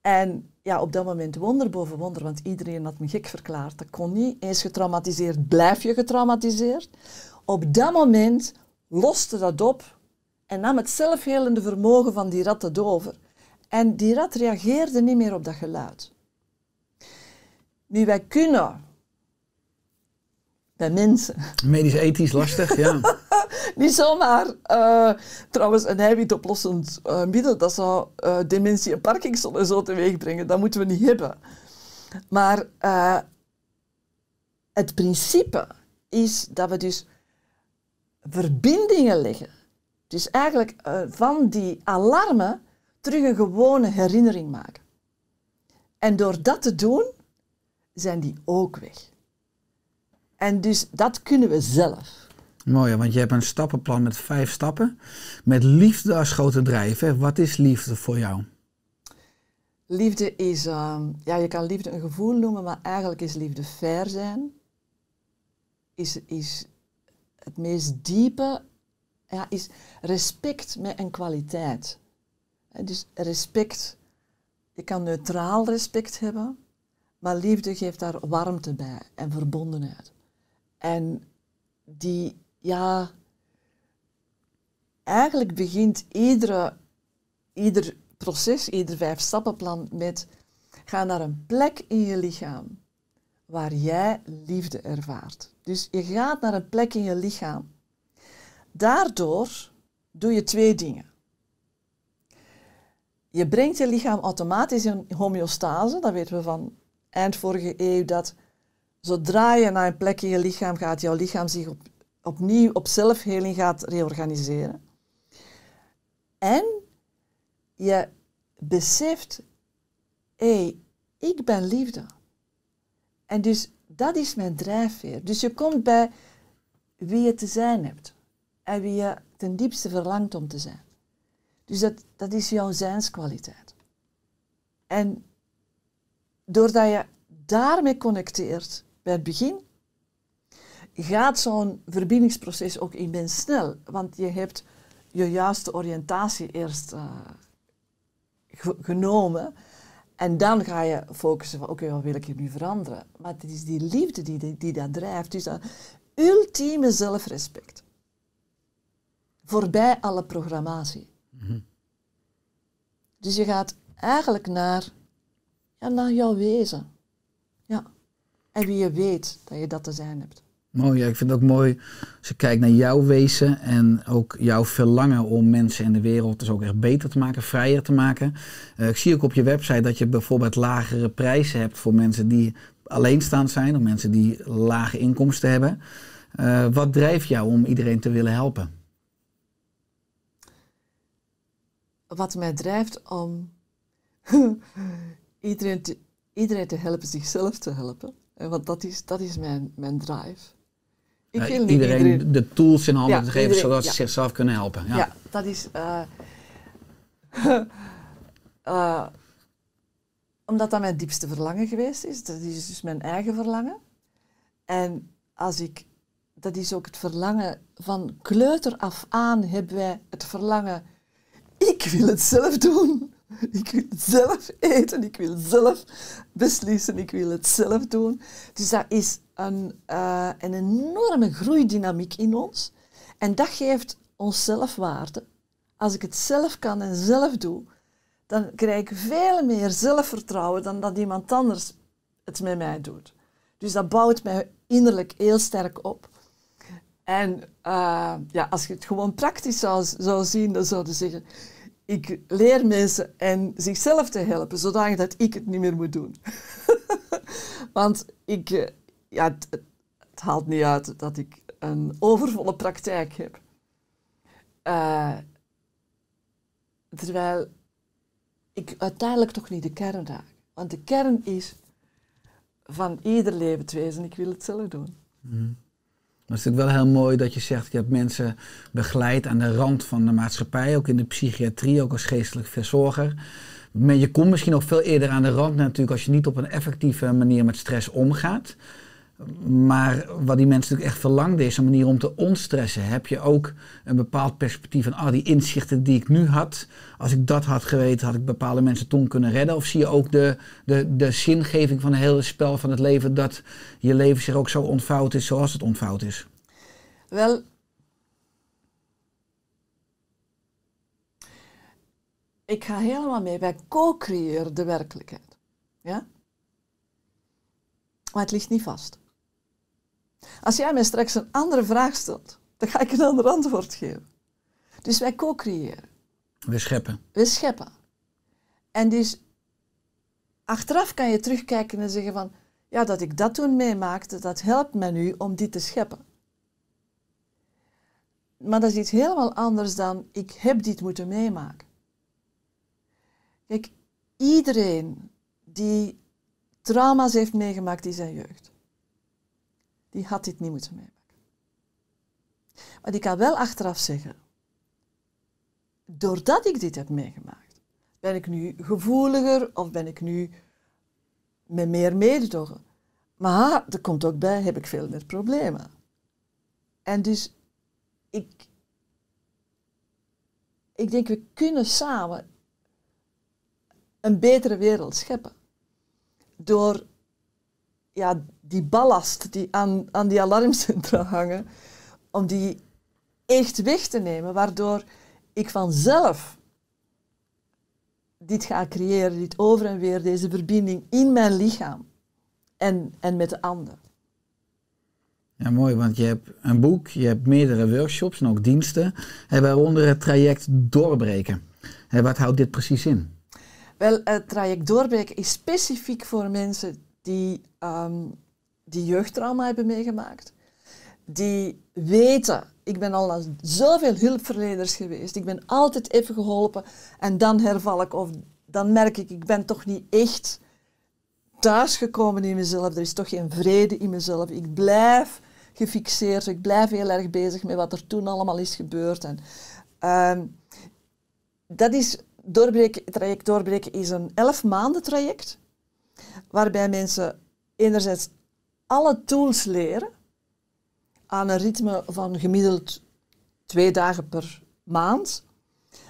En ja, op dat moment wonder boven wonder, want iedereen had me gek verklaard. Dat kon niet. Eens getraumatiseerd, blijf je getraumatiseerd. Op dat moment loste dat op en nam het zelfhelende vermogen van die rat het over. En die rat reageerde niet meer op dat geluid. Nu, wij kunnen bij mensen. Medisch-ethisch lastig, ja. *laughs* Niet zomaar. Uh, trouwens, een eiwitoplossend oplossend middel, eh, dat zou eh, dementie en Parkinson en zo teweeg brengen. Dat moeten we niet hebben. Maar het principe is dat we dus verbindingen leggen. Dus eigenlijk van die alarmen terug een gewone herinnering maken. En door dat te doen, zijn die ook weg. En dus dat kunnen we zelf. Mooi, want je hebt een stappenplan met vijf stappen. Met liefde als grote drijven. Wat is liefde voor jou? Liefde is, ehm, ja, je kan liefde een gevoel noemen, maar eigenlijk is liefde fair zijn. Is, is het meest diepe, ja, is respect met een kwaliteit. Dus respect, je kan neutraal respect hebben, maar liefde geeft daar warmte bij en verbondenheid. En die, ja, eigenlijk begint iedere, ieder proces, ieder vijf stappenplan met ga naar een plek in je lichaam waar jij liefde ervaart. Dus je gaat naar een plek in je lichaam. Daardoor doe je twee dingen. Je brengt je lichaam automatisch in homeostase. Dat weten we van eind vorige eeuw dat Zodra je naar een plek in je lichaam gaat, jouw lichaam zich op, opnieuw op zelfheling gaat reorganiseren. En je beseft, hé, hey, ik ben liefde. En dus dat is mijn drijfveer. Dus je komt bij wie je te zijn hebt en wie je ten diepste verlangt om te zijn. Dus dat, dat is jouw zijnskwaliteit. En doordat je daarmee connecteert, bij het begin, gaat zo'n verbindingsproces ook immens snel. Want je hebt je juiste oriëntatie eerst eh, genomen. En dan ga je focussen van, oké, wat wil ik hier nu veranderen? Maar het is die liefde die, die, dat drijft. is dus dat ultieme zelfrespect. Voorbij alle programmatie. Mhm. Dus je gaat eigenlijk naar, ja, naar jouw wezen. En wie je weet dat je dat te zijn hebt. Mooi, ja, ik vind het ook mooi als ik kijkt naar jouw wezen en ook jouw verlangen om mensen in de wereld dus ook echt beter te maken, vrijer te maken. Eh, ik zie ook op je website dat je bijvoorbeeld lagere prijzen hebt voor mensen die alleenstaand zijn of mensen die lage inkomsten hebben. Eh, wat drijft jou om iedereen te willen helpen? Wat mij drijft om *laughs* iedereen, iedereen te helpen zichzelf te helpen eh, want dat is, dat is mijn, mijn drive. Ik iedereen, de tools in handen te geven zodat ze zichzelf kunnen helpen. Ja, dat is. Eh, *laughs* eh, omdat dat mijn diepste verlangen geweest is. Dat is dus mijn eigen verlangen. En als ik, dat is ook het verlangen van kleuter af aan, hebben wij het verlangen, ik wil het zelf doen. *laughs* Ik wil zelf eten, ik wil zelf beslissen, ik wil het zelf doen. Dus dat is een, eh, een enorme groeidynamiek in ons. En dat geeft ons zelfwaarde. Als ik het zelf kan en zelf doe, dan krijg ik veel meer zelfvertrouwen dan dat iemand anders het met mij doet. Dus dat bouwt mij innerlijk heel sterk op. En eh, ja, als je het gewoon praktisch zou, zou zien, dan zou je zeggen: ik leer mensen en zichzelf te helpen, zodanig dat ik het niet meer moet doen. *laughs* Want ik, eh, ja, het, het, haalt niet uit dat ik een overvolle praktijk heb. Eh, terwijl ik uiteindelijk toch niet de kern raak. Want de kern is van ieder wezen, ik wil het zelf doen. Hmm dat het is natuurlijk wel heel mooi dat je zegt, je hebt mensen begeleid aan de rand van de maatschappij, ook in de psychiatrie, ook als geestelijk verzorger. Maar je komt misschien ook veel eerder aan de rand natuurlijk als je niet op een effectieve manier met stress omgaat. Maar wat die mensen natuurlijk echt verlangden is een manier om te ontstressen. Heb je ook een bepaald perspectief van ah, die inzichten die ik nu had. Als ik dat had geweten, had ik bepaalde mensen toen kunnen redden. Of zie je ook de, de, de zingeving van het hele spel van het leven. Dat je leven zich ook zo ontvouwt is zoals het ontvouwt is. Wel, ik ga helemaal mee. Wij co-creëren de werkelijkheid. Ja? Maar het ligt niet vast. Als jij mij straks een andere vraag stelt, dan ga ik een ander antwoord geven. Dus wij co-creëren. We scheppen. We scheppen. En dus achteraf kan je terugkijken en zeggen van, ja, dat ik dat toen meemaakte, dat helpt mij nu om dit te scheppen. Maar dat is iets helemaal anders dan, ik heb dit moeten meemaken. Kijk, iedereen die trauma's heeft meegemaakt in zijn jeugd, die had dit niet moeten meemaken. Maar ik kan wel achteraf zeggen, doordat ik dit heb meegemaakt, ben ik nu gevoeliger of ben ik nu met meer mededogen. Maar er komt ook bij, heb ik veel meer problemen. En dus ik, ik denk, we kunnen samen een betere wereld scheppen. Door ja, die ballast die aan, aan die alarmcentra *laughs* hangen, om die echt weg te nemen, waardoor ik vanzelf dit ga creëren, dit over en weer, deze verbinding in mijn lichaam en, en met de ander. Ja, mooi, want je hebt een boek, je hebt meerdere workshops en ook diensten, en eh, waaronder het traject doorbreken. En eh, wat houdt dit precies in? Wel, het traject doorbreken is specifiek voor mensen die ehm, die jeugdtrauma hebben meegemaakt, die weten, ik ben al naar zoveel hulpverleners geweest, ik ben altijd even geholpen en dan herval ik of dan merk ik, ik ben toch niet echt thuisgekomen in mezelf, er is toch geen vrede in mezelf, ik blijf gefixeerd, ik blijf heel erg bezig met wat er toen allemaal is gebeurd. En, ehm, dat is doorbreken, traject doorbreken is een elf maanden traject, waarbij mensen enerzijds alle tools leren aan een ritme van gemiddeld twee dagen per maand.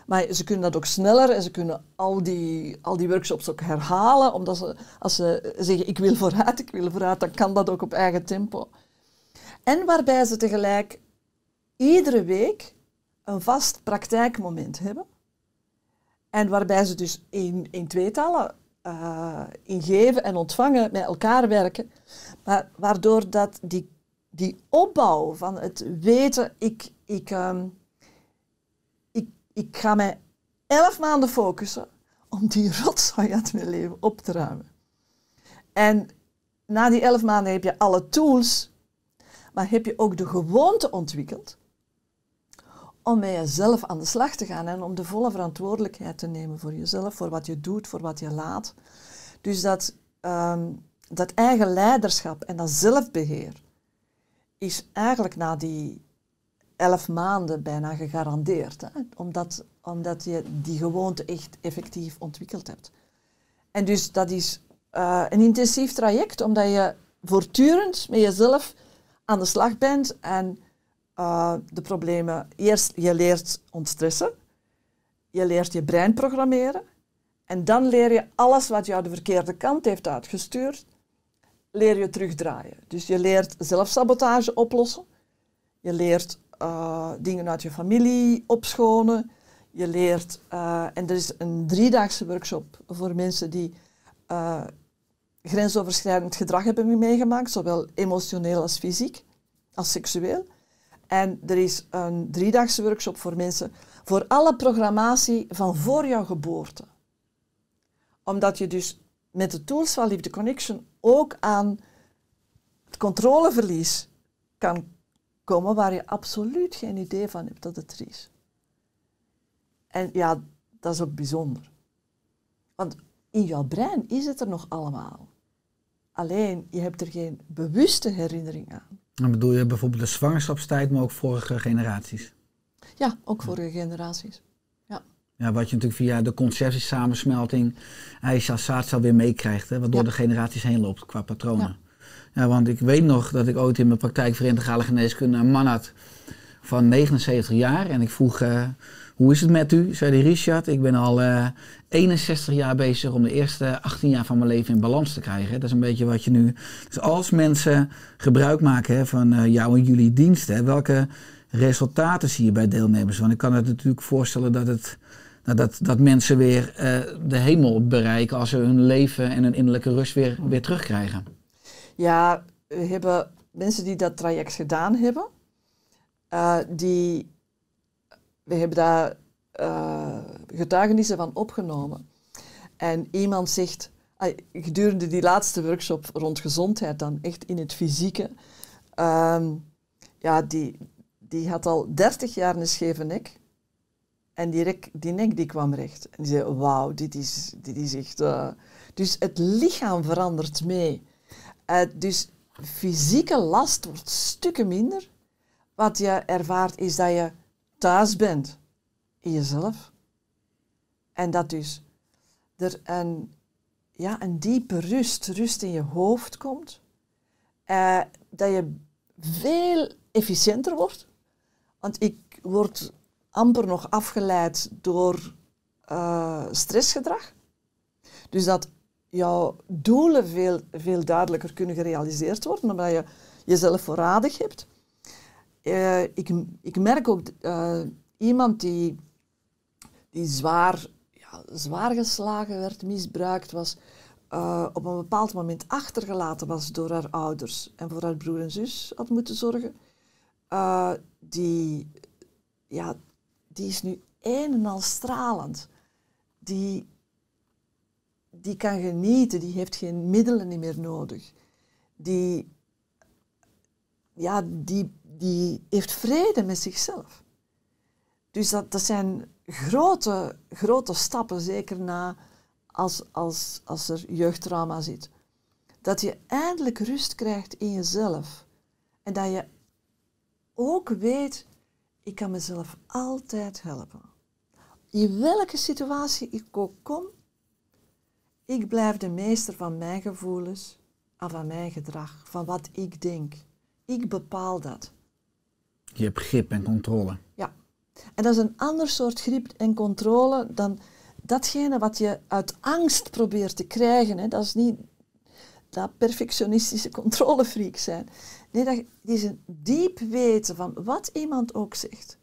Maar ze kunnen dat ook sneller en ze kunnen al die, al die workshops ook herhalen. Omdat ze, als ze zeggen, ik wil vooruit, ik wil vooruit, dan kan dat ook op eigen tempo. En waarbij ze tegelijk iedere week een vast praktijkmoment hebben. En waarbij ze dus in, in tweetallen uh, in geven en ontvangen met elkaar werken. Maar waardoor dat die, die opbouw van het weten, ik, ik, ehm, ik, ik ga mij elf maanden focussen om die *laughs* rotzooi uit mijn leven op te ruimen. En na die elf maanden heb je alle tools, maar heb je ook de gewoonte ontwikkeld om met jezelf aan de slag te gaan en om de volle verantwoordelijkheid te nemen voor jezelf, voor wat je doet, voor wat je laat. Dus dat, ehm, dat eigen leiderschap en dat zelfbeheer is eigenlijk na die elf maanden bijna gegarandeerd, hè? Omdat, omdat je die gewoonte echt effectief ontwikkeld hebt. En dus dat is eh, een intensief traject, omdat je voortdurend met jezelf aan de slag bent en Ah, de problemen. Eerst je leert ontstressen, je leert je brein programmeren en dan leer je alles wat jou de verkeerde kant heeft uitgestuurd, leer je terugdraaien. Dus je leert zelfsabotage oplossen, je leert ah, dingen uit je familie opschonen, je leert, ah, en er is een driedaagse workshop voor mensen die grensoverschrijdend gedrag hebben meegemaakt, zowel emotioneel als fysiek, als seksueel. En er is een driedaagse workshop voor mensen voor alle programmatie van voor jouw geboorte. Omdat je dus met de tools van Liefde Connection ook aan het controleverlies kan komen waar je absoluut geen idee van hebt dat het er is. En ja, dat is ook bijzonder. Want in jouw brein is het er nog allemaal. Alleen je hebt er geen bewuste herinnering aan. Dan bedoel je bijvoorbeeld de zwangerschapstijd, maar ook vorige generaties? Ja, ook vorige generaties. Ja. ja, wat je natuurlijk via de conceptiesamensmelting, Aisha Saatza weer meekrijgt, hè, wat door de generaties heen loopt qua patronen. Ja. want ik weet nog dat ik ooit in mijn praktijk voor integrale geneeskunde een man had van 79 jaar en ik vroeg... Eh, hoe is het met u? zei die Richard. Ik ben al eh, 61 jaar bezig om de eerste 18 jaar van mijn leven in balans te krijgen. Dat is een beetje wat je nu. Dus als mensen gebruik maken van eh, jou en jullie diensten, welke resultaten zie je bij deelnemers? Want ik kan het natuurlijk voorstellen dat, het, dat, dat mensen weer eh, de hemel bereiken als ze hun leven en hun innerlijke rust weer, weer terugkrijgen. Ja, we hebben mensen die dat traject gedaan hebben, eh, die we hebben daar eh, getuigenissen van opgenomen. En iemand zegt, gedurende die laatste workshop rond gezondheid dan, echt in het fysieke, ehm, ja, die, die had al 30 jaar een scheve nek. En die, rek, die nek die kwam recht. En die zei, wauw, dit is, dit is echt... Eh. Dus het lichaam verandert mee. Eh, dus fysieke last wordt stukken minder. Wat je ervaart is dat je thuis bent in jezelf. En dat dus er een, ja, een diepe rust, rust in je hoofd komt. Eh, dat je veel efficiënter wordt. Want ik word amper nog afgeleid door eh, stressgedrag. Dus dat jouw doelen veel, veel duidelijker kunnen gerealiseerd worden, omdat je jezelf voorradig hebt. Eh, ik, ik merk ook iemand die die zwaar, ja, zwaar geslagen werd, misbruikt was, eh, op een bepaald moment achtergelaten was door haar ouders en voor haar broer en zus had moeten zorgen, eh, die, ja, die is nu een en al stralend. Die, die kan genieten, die heeft geen middelen meer nodig. Die, ja, die, die heeft vrede met zichzelf. Dus dat, dat zijn grote, grote stappen, zeker na als, als, als er jeugdtrauma zit. Dat je eindelijk rust krijgt in jezelf. En dat je ook weet, ik kan mezelf altijd helpen. In welke situatie ik ook kom, ik blijf de meester van mijn gevoelens en ah, van mijn gedrag, van wat ik denk. Ik bepaal dat. Je hebt grip en controle. Ja, en dat is een ander soort grip en controle dan datgene wat je uit angst probeert te krijgen. Hè. Dat is niet dat perfectionistische controlefreak zijn. Nee, dat is een diep weten van wat iemand ook zegt.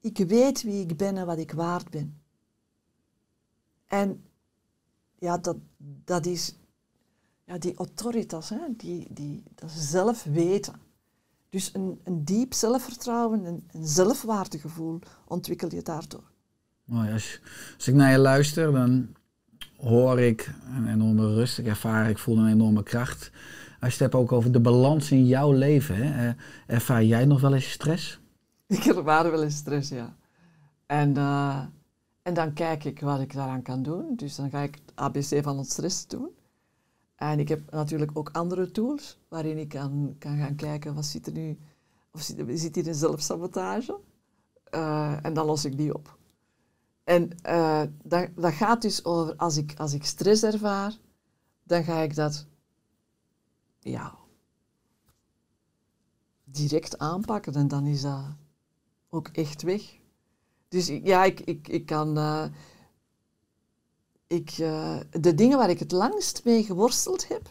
Ik weet wie ik ben en wat ik waard ben. En ja, dat, dat is ja, die autoritas, hè? Die, die, dat is zelf weten. Dus een, een diep zelfvertrouwen en een zelfwaardegevoel ontwikkel je daardoor. Mooi, als, als, ik naar je luister, dan hoor ik een enorme rust, ik ervaar, ik voel een enorme kracht. Als je het hebt ook over de balans in jouw leven, hè, eh, ervaar jij nog wel eens stress? *laughs* Ik ervaar wel eens stress, ja. En, eh, en dan kijk ik wat ik daaraan kan doen. Dus dan ga ik het ABC van het stress doen. En ik heb natuurlijk ook andere tools waarin ik kan, kan gaan kijken wat zit er nu, of zit, zit hier een zelfsabotage? Uh, en dan los ik die op. En uh, dat, dat, gaat dus over als ik, als ik stress ervaar, dan ga ik dat ja, direct aanpakken en dan is dat ook echt weg. Dus ja, ik, ik, ik kan. Eh, ik, eh, de dingen waar ik het langst mee geworsteld heb,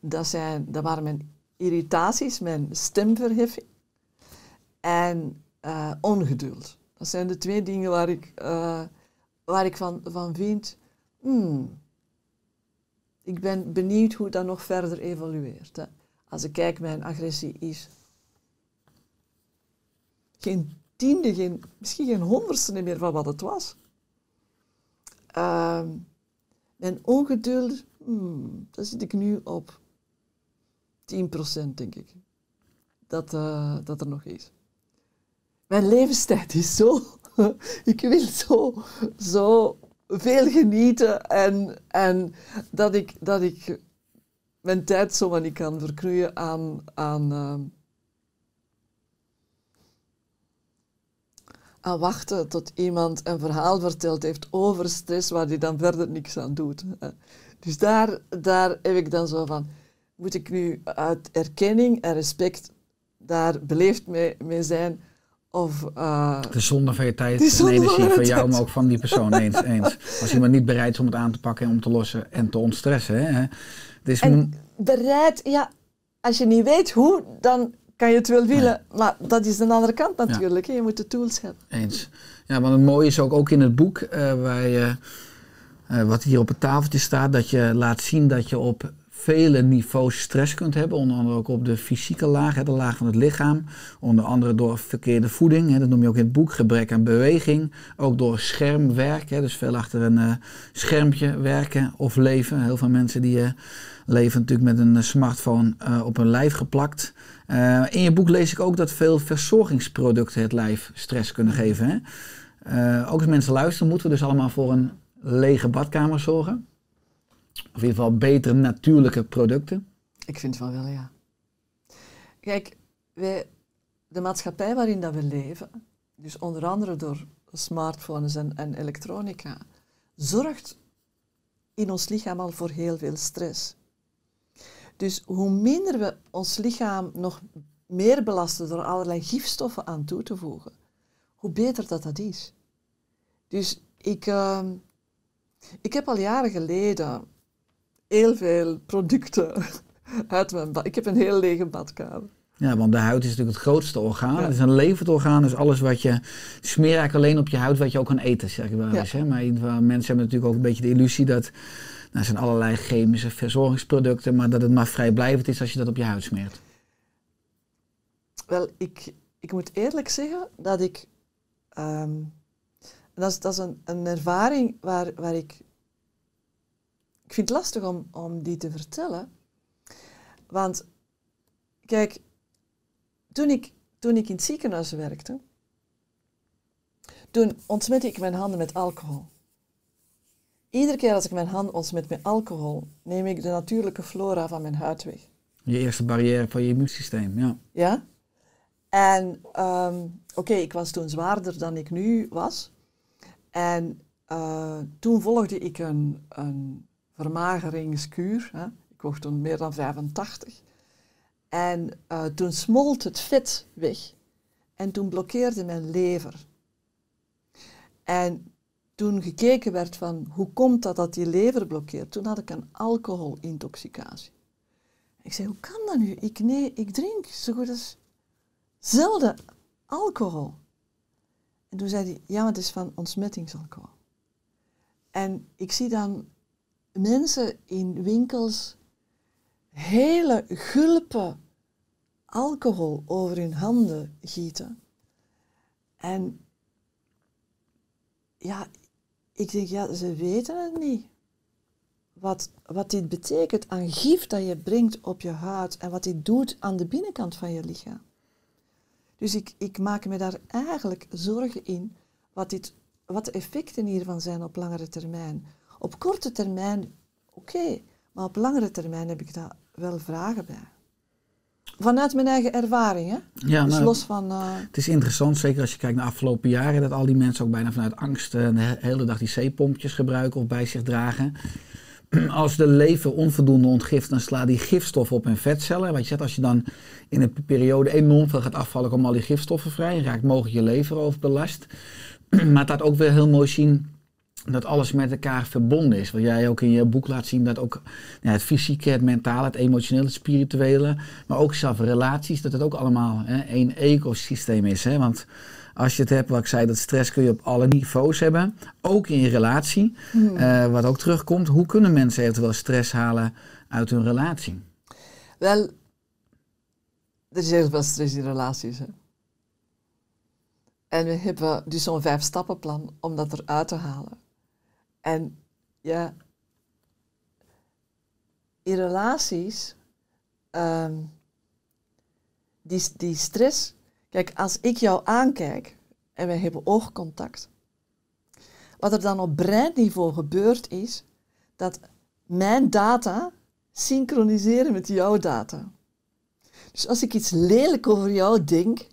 dat, zijn, dat waren mijn irritaties, mijn stemverheffing en eh, ongeduld. Dat zijn de twee dingen waar ik, eh, waar ik van, van vind, hmm, ik ben benieuwd hoe dat nog verder evolueert. Hè. Als ik kijk, mijn agressie is geen tiende, geen, misschien geen honderdste meer van wat het was. Ehm, mijn ongeduld, dat hmm, daar zit ik nu op 10% denk ik. Dat, eh, dat er nog is. Mijn levenstijd is zo. *laughs* ik wil zo, zo veel genieten en, en dat, ik, dat ik mijn tijd zo niet kan verknoeien aan, aan ehm, aan wachten tot iemand een verhaal verteld heeft over stress waar hij dan verder niks aan doet. Dus daar, daar heb ik dan zo van, moet ik nu uit erkenning en respect daar beleefd mee, zijn? Of, uh, de zonde van je tijd en energie van jou, maar ook van die persoon. Eens, *laughs* eens. Als iemand niet bereid is om het aan te pakken en om te lossen en te ontstressen. Hè? Dus en bereid, ja, als je niet weet hoe, dan kan je het wel willen, maar dat is de andere kant natuurlijk. Je moet de tools hebben. Eens. Ja, want het mooie is ook, ook in het boek, eh, waar je, eh, wat hier op het tafeltje staat, dat je laat zien dat je op vele niveaus stress kunt hebben. Onder andere ook op de fysieke laag, hè, de laag van het lichaam. Onder andere door verkeerde voeding, hè, dat noem je ook in het boek, gebrek aan beweging. Ook door schermwerk, hè, dus veel achter een eh, schermpje werken of leven. Heel veel mensen die leven natuurlijk met een smartphone op hun lijf geplakt. Eh, in je boek lees ik ook dat veel verzorgingsproducten het lijf stress kunnen mhm. geven. Hè? Eh, ook als mensen luisteren, moeten we dus allemaal voor een lege badkamer zorgen? Of in ieder geval betere natuurlijke producten? Ik vind het wel, ja. Kijk, wij, de maatschappij waarin dat we leven, dus onder andere door smartphones en, en elektronica, zorgt in ons lichaam al voor heel veel stress. Dus hoe minder we ons lichaam nog meer belasten door allerlei gifstoffen aan toe te voegen, hoe beter dat dat is. Dus ik, ehm, ik heb al jaren geleden heel veel producten *laughs* uit mijn bad. Ik heb een heel lege badkamer. Ja, want de huid is natuurlijk het grootste orgaan. Het is een levend orgaan, dus alles wat je... Smeer eigenlijk alleen op je huid wat je ook kan eten, zeg ik wel eens. Ja. Hè? Maar mensen hebben natuurlijk ook een beetje de illusie dat nou, er zijn allerlei chemische verzorgingsproducten, maar dat het maar vrijblijvend is als je dat op je huid smeert. Wel, ik, ik moet eerlijk zeggen dat ik. Ehm, dat is, dat is een, een ervaring waar, waar ik. Ik vind het lastig om, om die te vertellen. Want, kijk, toen ik, toen ik in het ziekenhuis werkte, toen ontsmette ik mijn handen met alcohol. Iedere keer als ik mijn hand ontsmet met alcohol, neem ik de natuurlijke flora van mijn huid weg. Je eerste barrière van je immuunsysteem, ja. Ja. En ehm, oké, ik was toen zwaarder dan ik nu was. En eh, toen volgde ik een, een vermageringskuur. Hè. Ik woog toen meer dan 85. En eh, toen smolt het vet weg. En toen blokkeerde mijn lever. En toen gekeken werd van hoe komt dat dat die lever blokkeert, toen had ik een alcoholintoxicatie. Ik zei, hoe kan dat nu? Ik, nee, ik drink zo goed als zelden alcohol. En toen zei hij, ja, maar het is van ontsmettingsalcohol. En ik zie dan mensen in winkels hele gulpen alcohol over hun handen gieten. En ja, ik denk, ja, ze weten het niet. Wat, wat dit betekent aan gif dat je brengt op je huid en wat dit doet aan de binnenkant van je lichaam. Dus ik, ik maak me daar eigenlijk zorgen in wat, dit, wat de effecten hiervan zijn op langere termijn. Op korte termijn, oké, maar op langere termijn heb ik daar wel vragen bij vanuit mijn eigen ervaring, hè? Ja, dus nou, los van... Eh, het is interessant, zeker als je kijkt naar de afgelopen jaren, dat al die mensen ook bijna vanuit angst eh, de hele dag die zeepompjes pompjes gebruiken of bij zich dragen. *clears throat* Als de lever onvoldoende ontgift, dan slaat die gifstoffen op in vetcellen. Wat je zegt, als je dan in een periode enorm veel gaat afvallen, komen al die gifstoffen vrij. Je raakt mogelijk je lever overbelast. *clears throat* maar het laat ook weer heel mooi zien dat alles met elkaar verbonden is. Wat jij ook in je boek laat zien, dat ook ja, het fysieke, het mentale, het emotionele, het spirituele, maar ook zelf relaties, dat het ook allemaal hè, één ecosysteem is. Hè? Want als je het hebt, wat ik zei, dat stress kun je op alle niveaus hebben, ook in je relatie. Hmm. Eh, wat ook terugkomt, hoe kunnen mensen eventueel stress halen uit hun relatie? Wel, er is heel veel stress in relaties. Hè? En we hebben dus zo'n vijf-stappenplan om dat eruit te halen. En ja, in relaties, ehm, die, die stress. Kijk, als ik jou aankijk en we hebben oogcontact, wat er dan op breinniveau gebeurt is dat mijn data synchroniseren met jouw data. Dus als ik iets lelijk over jou denk,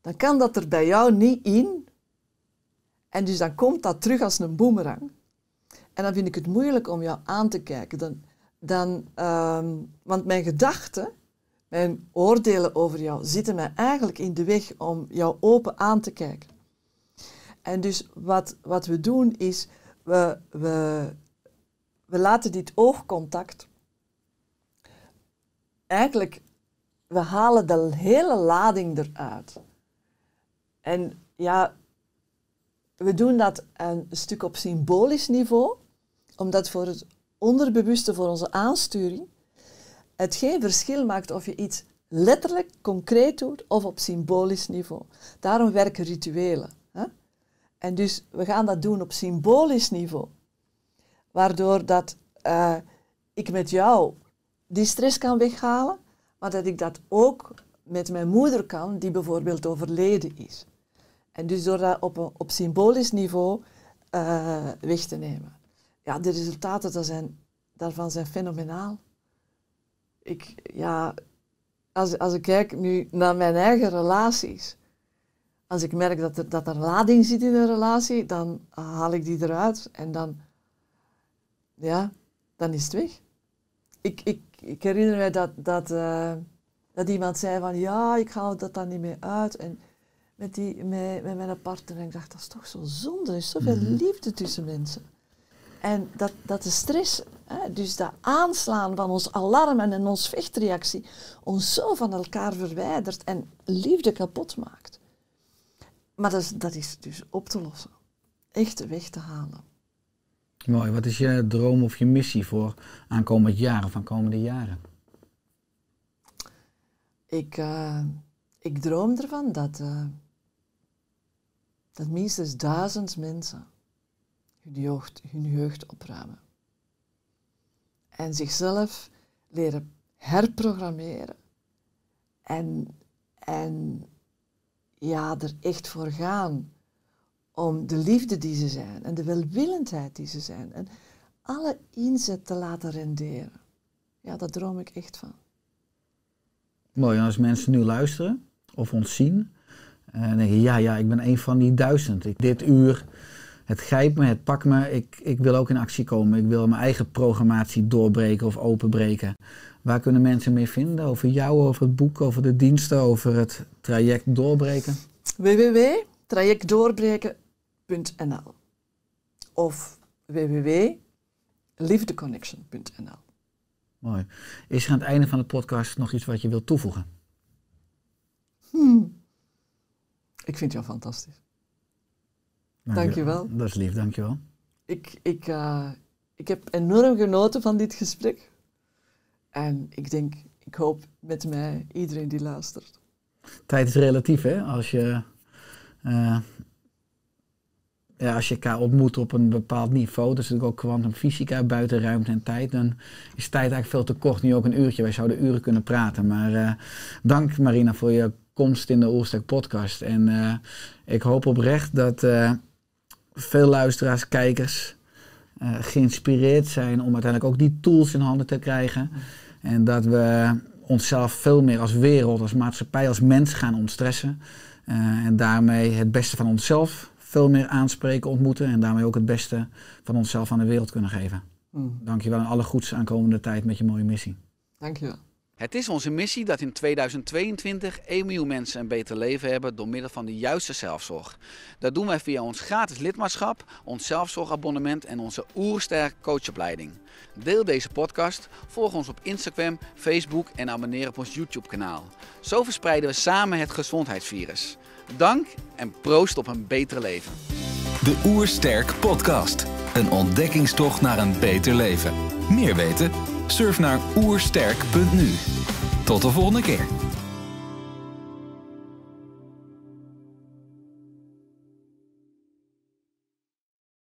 dan kan dat er bij jou niet in. En dus dan komt dat terug als een boemerang. En dan vind ik het moeilijk om jou aan te kijken. Dan, dan, ehm, want mijn gedachten, mijn oordelen over jou, zitten mij eigenlijk in de weg om jou open aan te kijken. En dus wat, wat we doen is, we, we, we laten dit oogcontact eigenlijk, we halen de hele lading eruit. En ja, we doen dat een stuk op symbolisch niveau omdat voor het onderbewuste, voor onze aansturing, het geen verschil maakt of je iets letterlijk, concreet doet of op symbolisch niveau. Daarom werken rituelen. Hè? En dus we gaan dat doen op symbolisch niveau. Waardoor dat eh, ik met jou die stress kan weghalen, maar dat ik dat ook met mijn moeder kan, die bijvoorbeeld overleden is. En dus door dat op, een, op symbolisch niveau eh, weg te nemen ja, de resultaten zijn, daarvan zijn fenomenaal. Ik, ja, als, als ik kijk nu naar mijn eigen relaties, als ik merk dat er, dat er lading zit in een relatie, dan haal ik die eruit en dan, ja, dan is het weg. Ik, ik, ik herinner me dat, dat, eh, dat iemand zei van ja, ik haal dat dan niet meer uit. En met, die, met, met mijn partner. En ik dacht, dat is toch zo zonde. Er is zoveel mhm. liefde tussen mensen. En dat, dat de stress, hè, dus dat aanslaan van ons alarm en ons vechtreactie, ons zo van elkaar verwijdert en liefde kapot maakt. Maar dat is, dat is dus op te lossen. Echt weg te halen. Mooi. Wat is je droom of je missie voor aankomend jaar of komende jaren? Ik, eh, ik droom ervan dat, eh, dat minstens duizend mensen hun jeugd, hun jeugd opruimen. En zichzelf leren herprogrammeren en, en ja, er echt voor gaan om de liefde die ze zijn en de welwillendheid die ze zijn en alle inzet te laten renderen. Ja, daar droom ik echt van. Mooi, als mensen nu luisteren of ons zien en eh, denken, ja, ja, ik ben een van die duizend. dit uur het grijpt me, het pakt me. Ik, ik wil ook in actie komen. Ik wil mijn eigen programmatie doorbreken of openbreken. Waar kunnen mensen meer vinden? Over jou, over het boek, over de diensten, over het traject doorbreken? www.trajectdoorbreken.nl of www.liefdeconnection.nl Mooi. Is er aan het einde van de podcast nog iets wat je wilt toevoegen? Hmm. Ik vind jou fantastisch. Dankjewel. Dat is lief, dankjewel. Ik, ik, eh, ik heb enorm genoten van dit gesprek. En ik denk, ik hoop met mij iedereen die luistert. Tijd is relatief, hè? Als je, eh, ja, als je elkaar ontmoet op een bepaald niveau, dus natuurlijk ook kwantumfysica, buiten ruimte en tijd, dan is tijd eigenlijk veel te kort. Nu ook een uurtje, wij zouden uren kunnen praten. Maar eh, dank Marina voor je komst in de Oerstek podcast. En ik hoop oprecht dat veel luisteraars, kijkers eh, geïnspireerd zijn om uiteindelijk ook die tools in handen te krijgen. En dat we onszelf veel meer als wereld, als maatschappij, als mens gaan ontstressen. Eh, en daarmee het beste van onszelf veel meer aanspreken, ontmoeten. En daarmee ook het beste van onszelf aan de wereld kunnen geven. Mm. Dankjewel en alle goeds aankomende tijd met je mooie missie. Dankjewel. Het is onze missie dat in 2022 1 miljoen mensen een beter leven hebben door middel van de juiste zelfzorg. Dat doen wij via ons gratis lidmaatschap, ons zelfzorgabonnement en onze oersterk coachopleiding. Deel deze podcast, volg ons op Instagram, Facebook en abonneer op ons YouTube kanaal. Zo verspreiden we samen het gezondheidsvirus. Dank en proost op een beter leven. De Oersterk podcast. Een ontdekkingstocht naar een beter leven. Meer weten? Surf naar oersterk.nu. Tot de volgende keer.